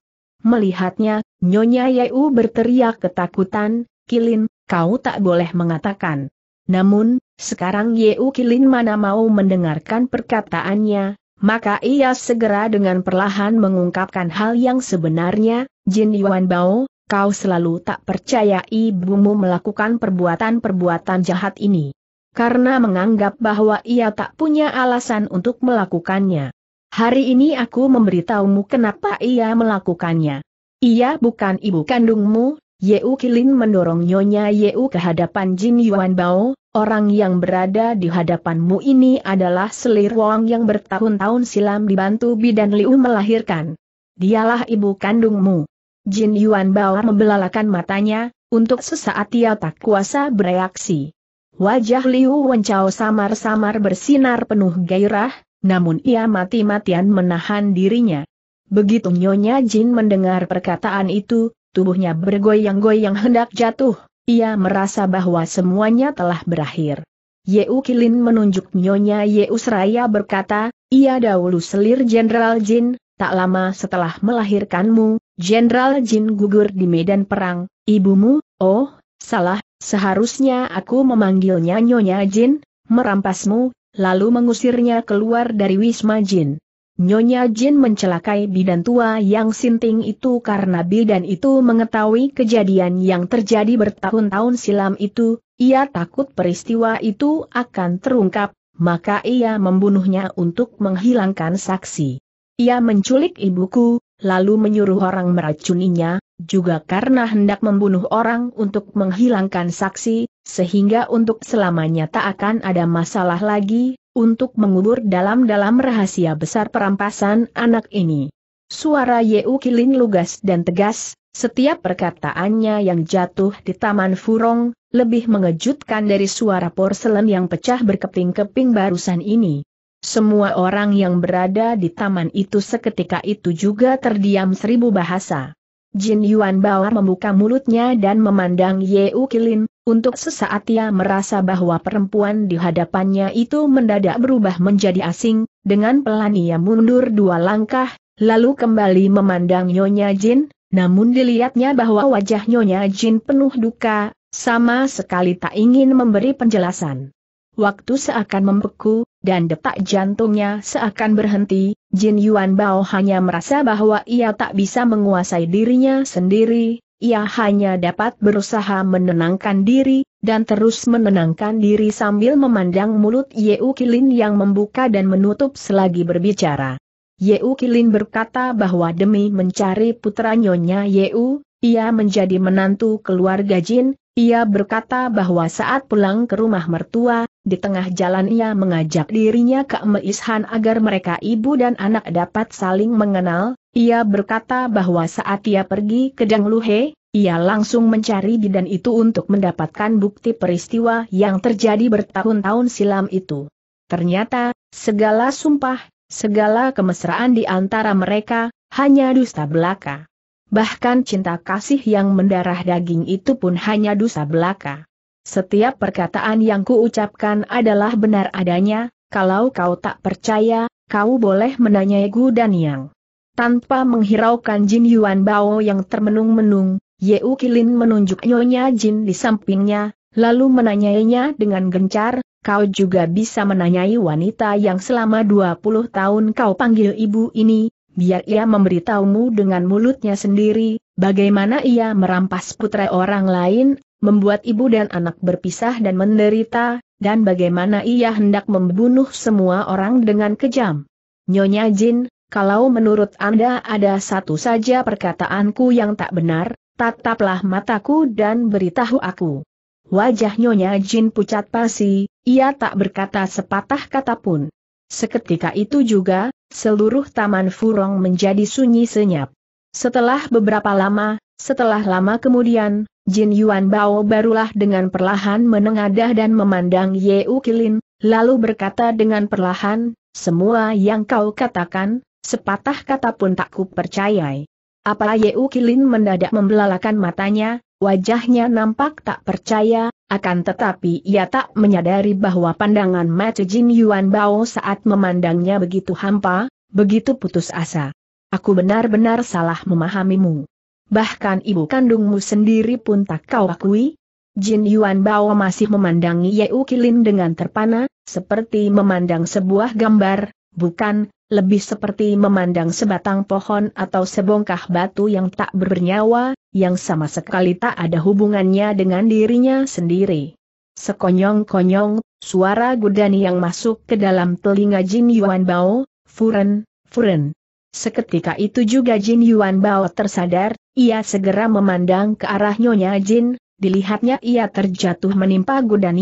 Melihatnya, Nyonya Yeu berteriak ketakutan, Kilin, kau tak boleh mengatakan. Namun, sekarang Yeu Kilin mana mau mendengarkan perkataannya, maka ia segera dengan perlahan mengungkapkan hal yang sebenarnya, Jin Yuan Bao, kau selalu tak percaya ibumu melakukan perbuatan-perbuatan jahat ini. Karena menganggap bahwa ia tak punya alasan untuk melakukannya. Hari ini aku memberitahumu kenapa ia melakukannya. Ia bukan ibu kandungmu, Yeu Kilin mendorong Nyonya Yeu ke hadapan Jin Yuan Bao, orang yang berada di hadapanmu ini adalah selir Wong yang bertahun-tahun silam dibantu Bidan Liu melahirkan. Dialah ibu kandungmu. Jin Yuan Bao membelalakan matanya, untuk sesaat ia tak kuasa bereaksi. Wajah Liu Wencao samar-samar bersinar penuh gairah, namun ia mati-matian menahan dirinya. Begitu Nyonya Jin mendengar perkataan itu, tubuhnya bergoyang-goyang hendak jatuh, ia merasa bahwa semuanya telah berakhir. Yeu Kilin menunjuk Nyonya Yeu Seraya berkata, ia dahulu selir Jenderal Jin, tak lama setelah melahirkanmu, Jenderal Jin gugur di medan perang, ibumu, oh, salah, seharusnya aku memanggilnya Nyonya Jin, merampasmu, lalu mengusirnya keluar dari Wisma Jin. Nyonya Jin mencelakai bidan tua yang sinting itu karena bidan itu mengetahui kejadian yang terjadi bertahun-tahun silam itu, ia takut peristiwa itu akan terungkap, maka ia membunuhnya untuk menghilangkan saksi. Ia menculik ibuku, lalu menyuruh orang meracuninya, juga karena hendak membunuh orang untuk menghilangkan saksi, sehingga untuk selamanya tak akan ada masalah lagi, untuk mengubur dalam-dalam rahasia besar perampasan anak ini. Suara Yeu Kilin lugas dan tegas, setiap perkataannya yang jatuh di Taman Furong, lebih mengejutkan dari suara porselen yang pecah berkeping-keping barusan ini. Semua orang yang berada di taman itu seketika itu juga terdiam seribu bahasa. Jin Yuan Bao membuka mulutnya dan memandang Ye U Kilin, untuk sesaat ia merasa bahwa perempuan di hadapannya itu mendadak berubah menjadi asing, dengan pelan ia mundur dua langkah, lalu kembali memandang Nyonya Jin, namun dilihatnya bahwa wajah Nyonya Jin penuh duka, sama sekali tak ingin memberi penjelasan. Waktu seakan membeku, dan detak jantungnya seakan berhenti, Jin Yuan Bao hanya merasa bahwa ia tak bisa menguasai dirinya sendiri, ia hanya dapat berusaha menenangkan diri, dan terus menenangkan diri sambil memandang mulut Yeukilin Kilin yang membuka dan menutup selagi berbicara. Yeukilin Kilin berkata bahwa demi mencari putra nyonya U, ia menjadi menantu keluarga Jin, ia berkata bahwa saat pulang ke rumah mertua, di tengah jalan ia mengajak dirinya ke Meishan agar mereka ibu dan anak dapat saling mengenal, ia berkata bahwa saat ia pergi ke Dangluhe, ia langsung mencari bidan itu untuk mendapatkan bukti peristiwa yang terjadi bertahun-tahun silam itu. Ternyata, segala sumpah, segala kemesraan di antara mereka, hanya dusta belaka. Bahkan cinta kasih yang mendarah daging itu pun hanya dusta belaka. Setiap perkataan yang kuucapkan adalah benar adanya, kalau kau tak percaya, kau boleh menanyai Gu dan Yang. Tanpa menghiraukan Jin Yuan Bao yang termenung-menung, U Kilin menunjuk Nyonya Jin di sampingnya, lalu menanyainya dengan gencar, kau juga bisa menanyai wanita yang selama 20 tahun kau panggil ibu ini, biar ia memberitahumu dengan mulutnya sendiri, bagaimana ia merampas putra orang lain, membuat ibu dan anak berpisah dan menderita, dan bagaimana ia hendak membunuh semua orang dengan kejam. Nyonya Jin, kalau menurut Anda ada satu saja perkataanku yang tak benar, tataplah mataku dan beritahu aku. Wajah Nyonya Jin pucat pasi, ia tak berkata sepatah kata pun. Seketika itu juga, seluruh taman furong menjadi sunyi senyap. Setelah beberapa lama, setelah lama kemudian, Jin Yuan Bao barulah dengan perlahan menengadah dan memandang Ye U Kilin, lalu berkata dengan perlahan, semua yang kau katakan, sepatah kata pun tak ku percayai. Apa Ye U Kilin mendadak membelalakan matanya, wajahnya nampak tak percaya, akan tetapi ia tak menyadari bahwa pandangan mata Jin Yuan Bao saat memandangnya begitu hampa, begitu putus asa. Aku benar-benar salah memahamimu bahkan ibu kandungmu sendiri pun tak kau akui? Jin Yuan Bao masih memandangi Yeu Kilin dengan terpana, seperti memandang sebuah gambar, bukan, lebih seperti memandang sebatang pohon atau sebongkah batu yang tak bernyawa, yang sama sekali tak ada hubungannya dengan dirinya sendiri. Sekonyong-konyong, suara gudani yang masuk ke dalam telinga Jin Yuan Bao, Furen, Furen. Seketika itu juga Jin Yuan Bao tersadar, ia segera memandang ke arah Nyonya Jin, dilihatnya ia terjatuh menimpa gudan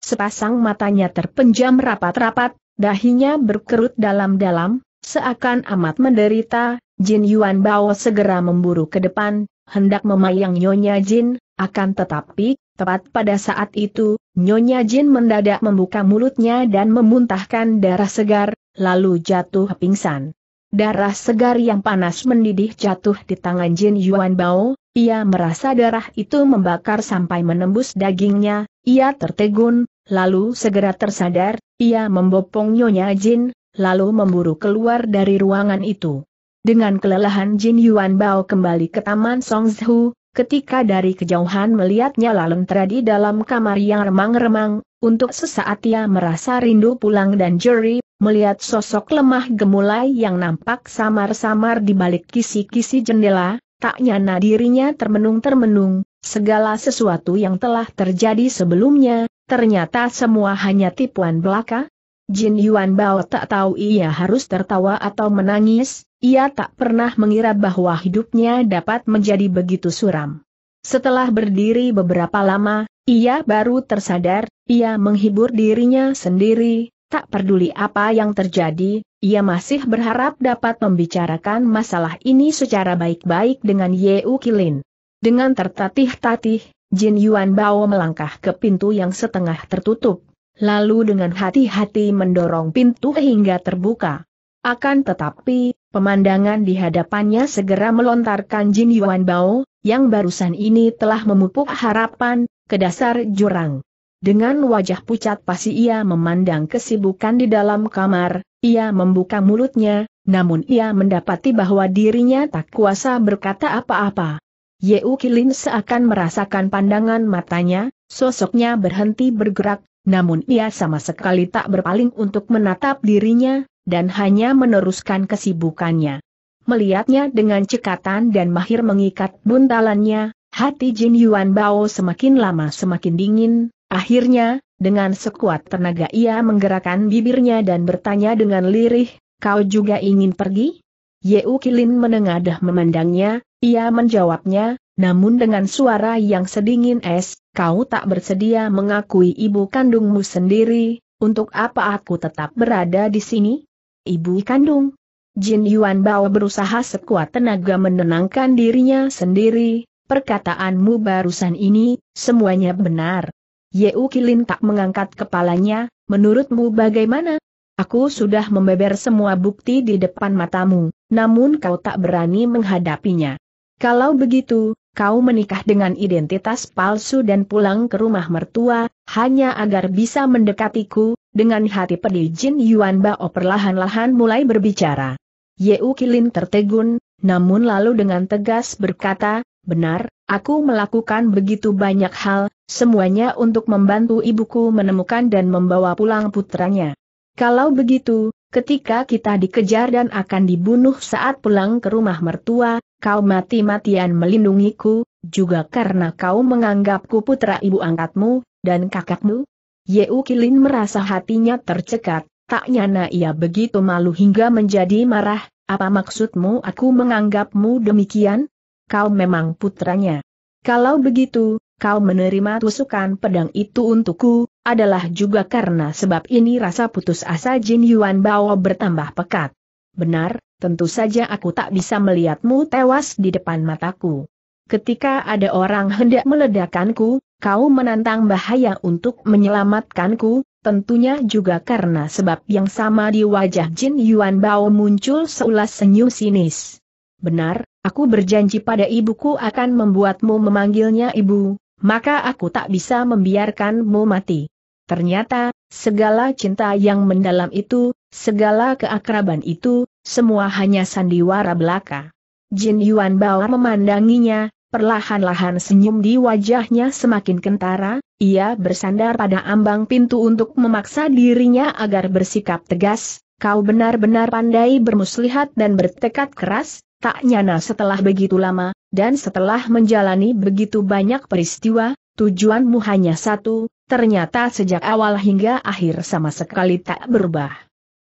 sepasang matanya terpenjam rapat-rapat, dahinya berkerut dalam-dalam, seakan amat menderita, Jin Yuan Bao segera memburu ke depan, hendak memayang Nyonya Jin, akan tetapi, tepat pada saat itu, Nyonya Jin mendadak membuka mulutnya dan memuntahkan darah segar, lalu jatuh pingsan. Darah segar yang panas mendidih jatuh di tangan Jin Yuan Bao, ia merasa darah itu membakar sampai menembus dagingnya, ia tertegun, lalu segera tersadar, ia membopong Nyonya Jin, lalu memburu keluar dari ruangan itu. Dengan kelelahan Jin Yuan Bao kembali ke Taman Songzhu, ketika dari kejauhan melihatnya Lalem terjadi dalam kamar yang remang-remang, untuk sesaat ia merasa rindu pulang dan juri melihat sosok lemah gemulai yang nampak samar-samar di balik kisi-kisi jendela, tak nyana dirinya termenung-termenung, segala sesuatu yang telah terjadi sebelumnya, ternyata semua hanya tipuan belaka. Jin Yuan Bao tak tahu ia harus tertawa atau menangis, ia tak pernah mengira bahwa hidupnya dapat menjadi begitu suram. Setelah berdiri beberapa lama, ia baru tersadar, ia menghibur dirinya sendiri, Tak peduli apa yang terjadi, ia masih berharap dapat membicarakan masalah ini secara baik-baik dengan U Kilin. Dengan tertatih-tatih, Jin Yuan Bao melangkah ke pintu yang setengah tertutup, lalu dengan hati-hati mendorong pintu hingga terbuka. Akan tetapi, pemandangan di hadapannya segera melontarkan Jin Yuan Bao, yang barusan ini telah memupuk harapan, ke dasar jurang. Dengan wajah pucat pasti ia memandang kesibukan di dalam kamar, ia membuka mulutnya, namun ia mendapati bahwa dirinya tak kuasa berkata apa-apa. Yeu Kilin seakan merasakan pandangan matanya, sosoknya berhenti bergerak, namun ia sama sekali tak berpaling untuk menatap dirinya, dan hanya meneruskan kesibukannya. Melihatnya dengan cekatan dan mahir mengikat buntalannya, hati Jin Yuan Bao semakin lama semakin dingin, Akhirnya, dengan sekuat tenaga ia menggerakkan bibirnya dan bertanya dengan lirih, kau juga ingin pergi? Yeu Kilin menengadah memandangnya, ia menjawabnya, namun dengan suara yang sedingin es, kau tak bersedia mengakui ibu kandungmu sendiri, untuk apa aku tetap berada di sini? Ibu kandung? Jin Yuan Bao berusaha sekuat tenaga menenangkan dirinya sendiri, perkataanmu barusan ini, semuanya benar, Yeu Kilin tak mengangkat kepalanya, menurutmu bagaimana? Aku sudah membeber semua bukti di depan matamu, namun kau tak berani menghadapinya. Kalau begitu, kau menikah dengan identitas palsu dan pulang ke rumah mertua, hanya agar bisa mendekatiku, dengan hati pedih Jin Yuan Bao perlahan-lahan mulai berbicara. Yeu Kilin tertegun, namun lalu dengan tegas berkata, benar, Aku melakukan begitu banyak hal, semuanya untuk membantu ibuku menemukan dan membawa pulang putranya. Kalau begitu, ketika kita dikejar dan akan dibunuh saat pulang ke rumah mertua, kau mati-matian melindungiku, juga karena kau menganggapku putra ibu angkatmu, dan kakakmu? Yeu Kilin merasa hatinya tercekat, tak nyana ia begitu malu hingga menjadi marah, apa maksudmu aku menganggapmu demikian? kau memang putranya. Kalau begitu, kau menerima tusukan pedang itu untukku, adalah juga karena sebab ini rasa putus asa Jin Yuan Bao bertambah pekat. Benar, tentu saja aku tak bisa melihatmu tewas di depan mataku. Ketika ada orang hendak meledakanku, kau menantang bahaya untuk menyelamatkanku, tentunya juga karena sebab yang sama di wajah Jin Yuan Bao muncul seulas senyum sinis. Benar, Aku berjanji pada ibuku akan membuatmu memanggilnya ibu, maka aku tak bisa membiarkanmu mati. Ternyata, segala cinta yang mendalam itu, segala keakraban itu, semua hanya sandiwara belaka. Jin Yuan Bao memandanginya, perlahan-lahan senyum di wajahnya semakin kentara, ia bersandar pada ambang pintu untuk memaksa dirinya agar bersikap tegas, kau benar-benar pandai bermuslihat dan bertekad keras, Tak nyana setelah begitu lama, dan setelah menjalani begitu banyak peristiwa, tujuanmu hanya satu, ternyata sejak awal hingga akhir sama sekali tak berubah.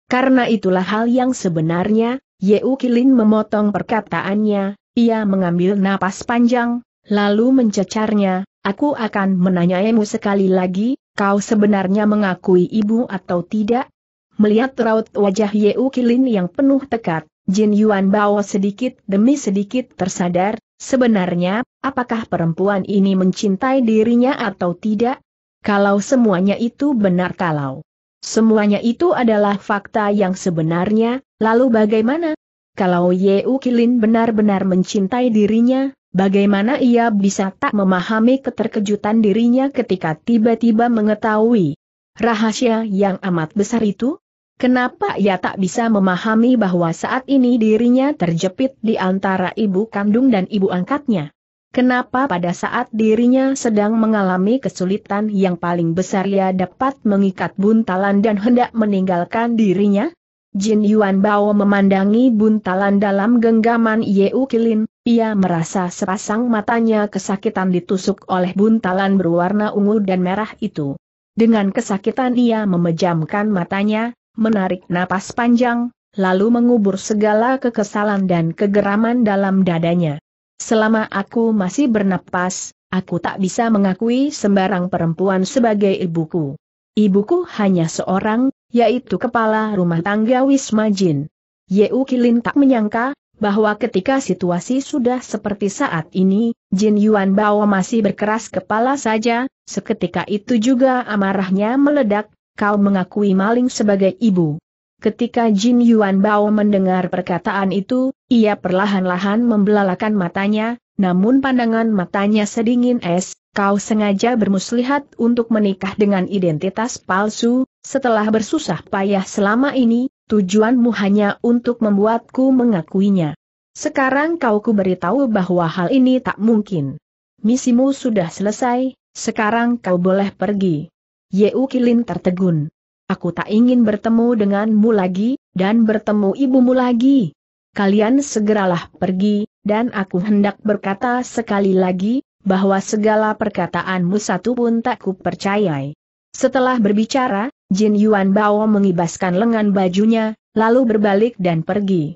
Karena itulah hal yang sebenarnya, Yeu Kilin memotong perkataannya, ia mengambil napas panjang, lalu mencecarnya, aku akan menanyaimu sekali lagi, kau sebenarnya mengakui ibu atau tidak? Melihat raut wajah Yeu Kilin yang penuh tekat, Jin Yuan Bao sedikit demi sedikit tersadar, sebenarnya, apakah perempuan ini mencintai dirinya atau tidak? Kalau semuanya itu benar kalau semuanya itu adalah fakta yang sebenarnya, lalu bagaimana? Kalau Ye Ukilin benar-benar mencintai dirinya, bagaimana ia bisa tak memahami keterkejutan dirinya ketika tiba-tiba mengetahui rahasia yang amat besar itu? Kenapa ia tak bisa memahami bahwa saat ini dirinya terjepit di antara ibu kandung dan ibu angkatnya? Kenapa pada saat dirinya sedang mengalami kesulitan yang paling besar ia dapat mengikat buntalan dan hendak meninggalkan dirinya? Jin Yuan Bao memandangi buntalan dalam genggaman Yeu Kilin, ia merasa sepasang matanya kesakitan ditusuk oleh buntalan berwarna ungu dan merah itu. Dengan kesakitan ia memejamkan matanya, menarik napas panjang, lalu mengubur segala kekesalan dan kegeraman dalam dadanya. Selama aku masih bernapas, aku tak bisa mengakui sembarang perempuan sebagai ibuku. Ibuku hanya seorang, yaitu kepala rumah tangga Wisma Jin. Yeu Kilin tak menyangka, bahwa ketika situasi sudah seperti saat ini, Jin Yuan Bao masih berkeras kepala saja, seketika itu juga amarahnya meledak, kau mengakui maling sebagai ibu. Ketika Jin Yuan Bao mendengar perkataan itu, ia perlahan-lahan membelalakan matanya, namun pandangan matanya sedingin es, kau sengaja bermuslihat untuk menikah dengan identitas palsu, setelah bersusah payah selama ini, tujuanmu hanya untuk membuatku mengakuinya. Sekarang kau ku beritahu bahwa hal ini tak mungkin. Misimu sudah selesai, sekarang kau boleh pergi. Yeu Kilin tertegun. Aku tak ingin bertemu denganmu lagi, dan bertemu ibumu lagi. Kalian segeralah pergi, dan aku hendak berkata sekali lagi, bahwa segala perkataanmu satu pun tak kupercayai. Setelah berbicara, Jin Yuan Bao mengibaskan lengan bajunya, lalu berbalik dan pergi.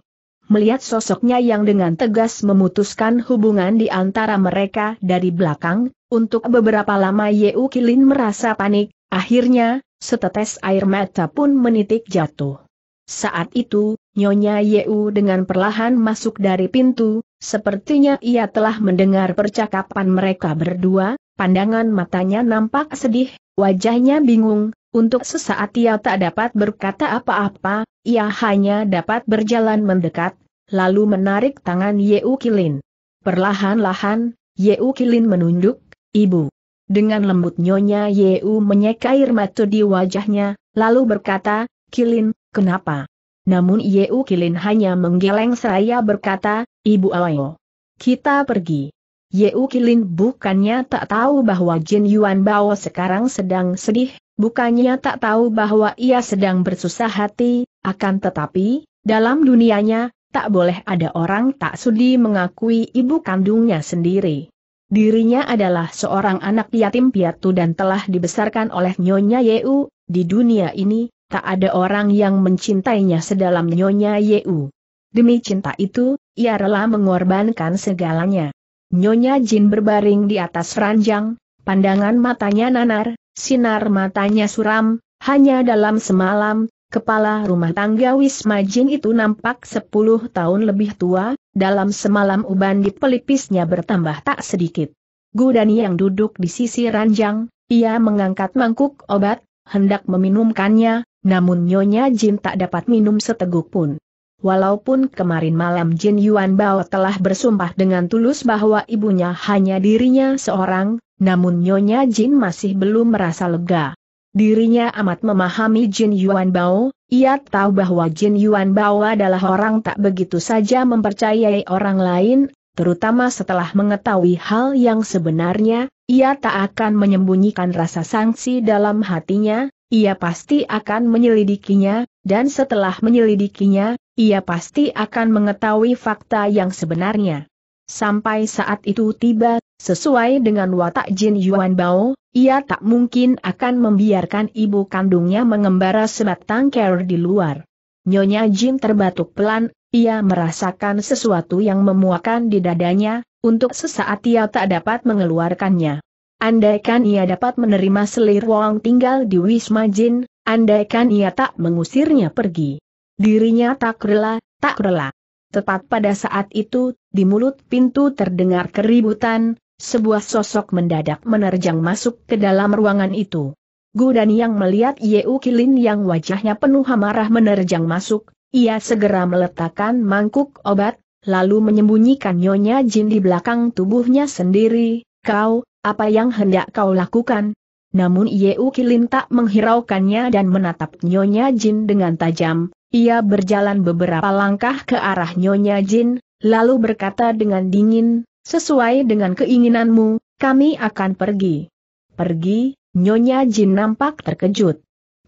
Melihat sosoknya yang dengan tegas memutuskan hubungan di antara mereka dari belakang, untuk beberapa lama Yeu Kilin merasa panik, Akhirnya, setetes air mata pun menitik jatuh. Saat itu, Nyonya Yeu dengan perlahan masuk dari pintu, sepertinya ia telah mendengar percakapan mereka berdua, pandangan matanya nampak sedih, wajahnya bingung, untuk sesaat ia tak dapat berkata apa-apa, ia hanya dapat berjalan mendekat, lalu menarik tangan Yeu Kilin. Perlahan-lahan, Yeu Kilin menunduk, ibu. Dengan lembut Nyonya Yeu menyeka air mata di wajahnya, lalu berkata, Kilin, kenapa? Namun Yeu Kilin hanya menggeleng seraya berkata, Ibu Aoyo. Kita pergi. Yeu Kilin bukannya tak tahu bahwa Jin Yuan Bao sekarang sedang sedih, bukannya tak tahu bahwa ia sedang bersusah hati, akan tetapi, dalam dunianya, tak boleh ada orang tak sudi mengakui ibu kandungnya sendiri. Dirinya adalah seorang anak yatim piatu dan telah dibesarkan oleh Nyonya Yeu, di dunia ini, tak ada orang yang mencintainya sedalam Nyonya Yeu. Demi cinta itu, ia rela mengorbankan segalanya. Nyonya Jin berbaring di atas ranjang, pandangan matanya nanar, sinar matanya suram, hanya dalam semalam, Kepala rumah tangga Wisma Jin itu nampak sepuluh tahun lebih tua, dalam semalam uban di pelipisnya bertambah tak sedikit. Gudani yang duduk di sisi ranjang, ia mengangkat mangkuk obat, hendak meminumkannya, namun Nyonya Jin tak dapat minum seteguk pun. Walaupun kemarin malam Jin Yuan Bao telah bersumpah dengan tulus bahwa ibunya hanya dirinya seorang, namun Nyonya Jin masih belum merasa lega. Dirinya amat memahami Jin Yuan Bao, ia tahu bahwa Jin Yuan Bao adalah orang tak begitu saja mempercayai orang lain, terutama setelah mengetahui hal yang sebenarnya, ia tak akan menyembunyikan rasa sanksi dalam hatinya, ia pasti akan menyelidikinya, dan setelah menyelidikinya, ia pasti akan mengetahui fakta yang sebenarnya. Sampai saat itu tiba, Sesuai dengan watak Jin Yuan Bao, ia tak mungkin akan membiarkan ibu kandungnya mengembara sebatang ker di luar. Nyonya Jin terbatuk pelan, ia merasakan sesuatu yang memuakan di dadanya, untuk sesaat ia tak dapat mengeluarkannya. Andaikan ia dapat menerima selir wong tinggal di Wisma Jin, andaikan ia tak mengusirnya pergi. Dirinya tak rela, tak rela. Tepat pada saat itu, di mulut pintu terdengar keributan, sebuah sosok mendadak menerjang masuk ke dalam ruangan itu. Dan yang melihat Yeu Kilin yang wajahnya penuh amarah menerjang masuk, ia segera meletakkan mangkuk obat, lalu menyembunyikan Nyonya Jin di belakang tubuhnya sendiri, kau, apa yang hendak kau lakukan? Namun Yeu Kilin tak menghiraukannya dan menatap Nyonya Jin dengan tajam, ia berjalan beberapa langkah ke arah Nyonya Jin, lalu berkata dengan dingin, Sesuai dengan keinginanmu, kami akan pergi. Pergi, Nyonya Jin nampak terkejut.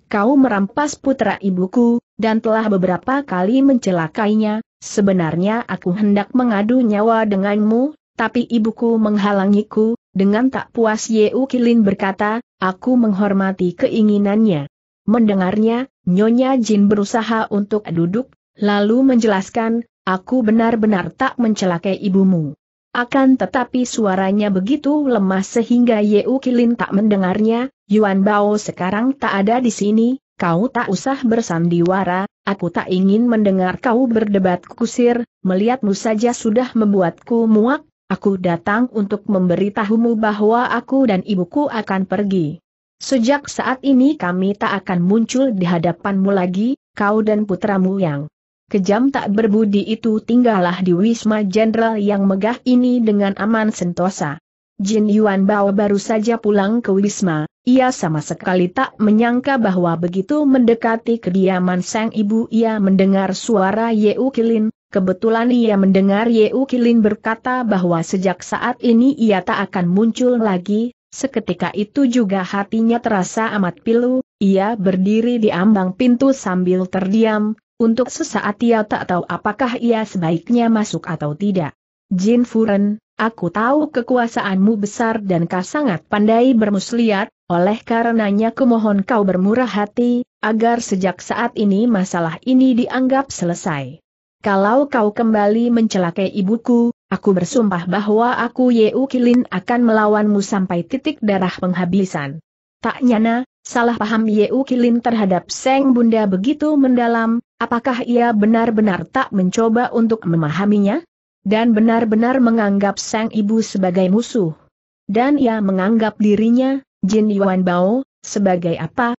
Kau merampas putra ibuku, dan telah beberapa kali mencelakainya, sebenarnya aku hendak mengadu nyawa denganmu, tapi ibuku menghalangiku, dengan tak puas Yeu Kilin berkata, aku menghormati keinginannya. Mendengarnya, Nyonya Jin berusaha untuk duduk, lalu menjelaskan, aku benar-benar tak mencelakai ibumu. Akan tetapi suaranya begitu lemah sehingga Yeu Kilin tak mendengarnya, Yuan Bao sekarang tak ada di sini, kau tak usah bersandiwara, aku tak ingin mendengar kau berdebat kusir, melihatmu saja sudah membuatku muak, aku datang untuk memberitahumu bahwa aku dan ibuku akan pergi. Sejak saat ini kami tak akan muncul di hadapanmu lagi, kau dan putramu yang kejam tak berbudi itu tinggallah di Wisma Jenderal yang megah ini dengan aman sentosa. Jin Yuan Bao baru saja pulang ke Wisma, ia sama sekali tak menyangka bahwa begitu mendekati kediaman sang ibu ia mendengar suara Yeu Kilin, kebetulan ia mendengar Yeu Kilin berkata bahwa sejak saat ini ia tak akan muncul lagi, seketika itu juga hatinya terasa amat pilu, ia berdiri di ambang pintu sambil terdiam, untuk sesaat ia tak tahu apakah ia sebaiknya masuk atau tidak. Jin Furen, aku tahu kekuasaanmu besar dan kau sangat pandai bermusliat, oleh karenanya kumohon kau bermurah hati, agar sejak saat ini masalah ini dianggap selesai. Kalau kau kembali mencelakai ibuku, aku bersumpah bahwa aku Yeu Kilin akan melawanmu sampai titik darah penghabisan. Tak nyana, salah paham Yeu Kilin terhadap Seng Bunda begitu mendalam, Apakah ia benar-benar tak mencoba untuk memahaminya? Dan benar-benar menganggap sang ibu sebagai musuh? Dan ia menganggap dirinya, Jin Yuan Bao, sebagai apa?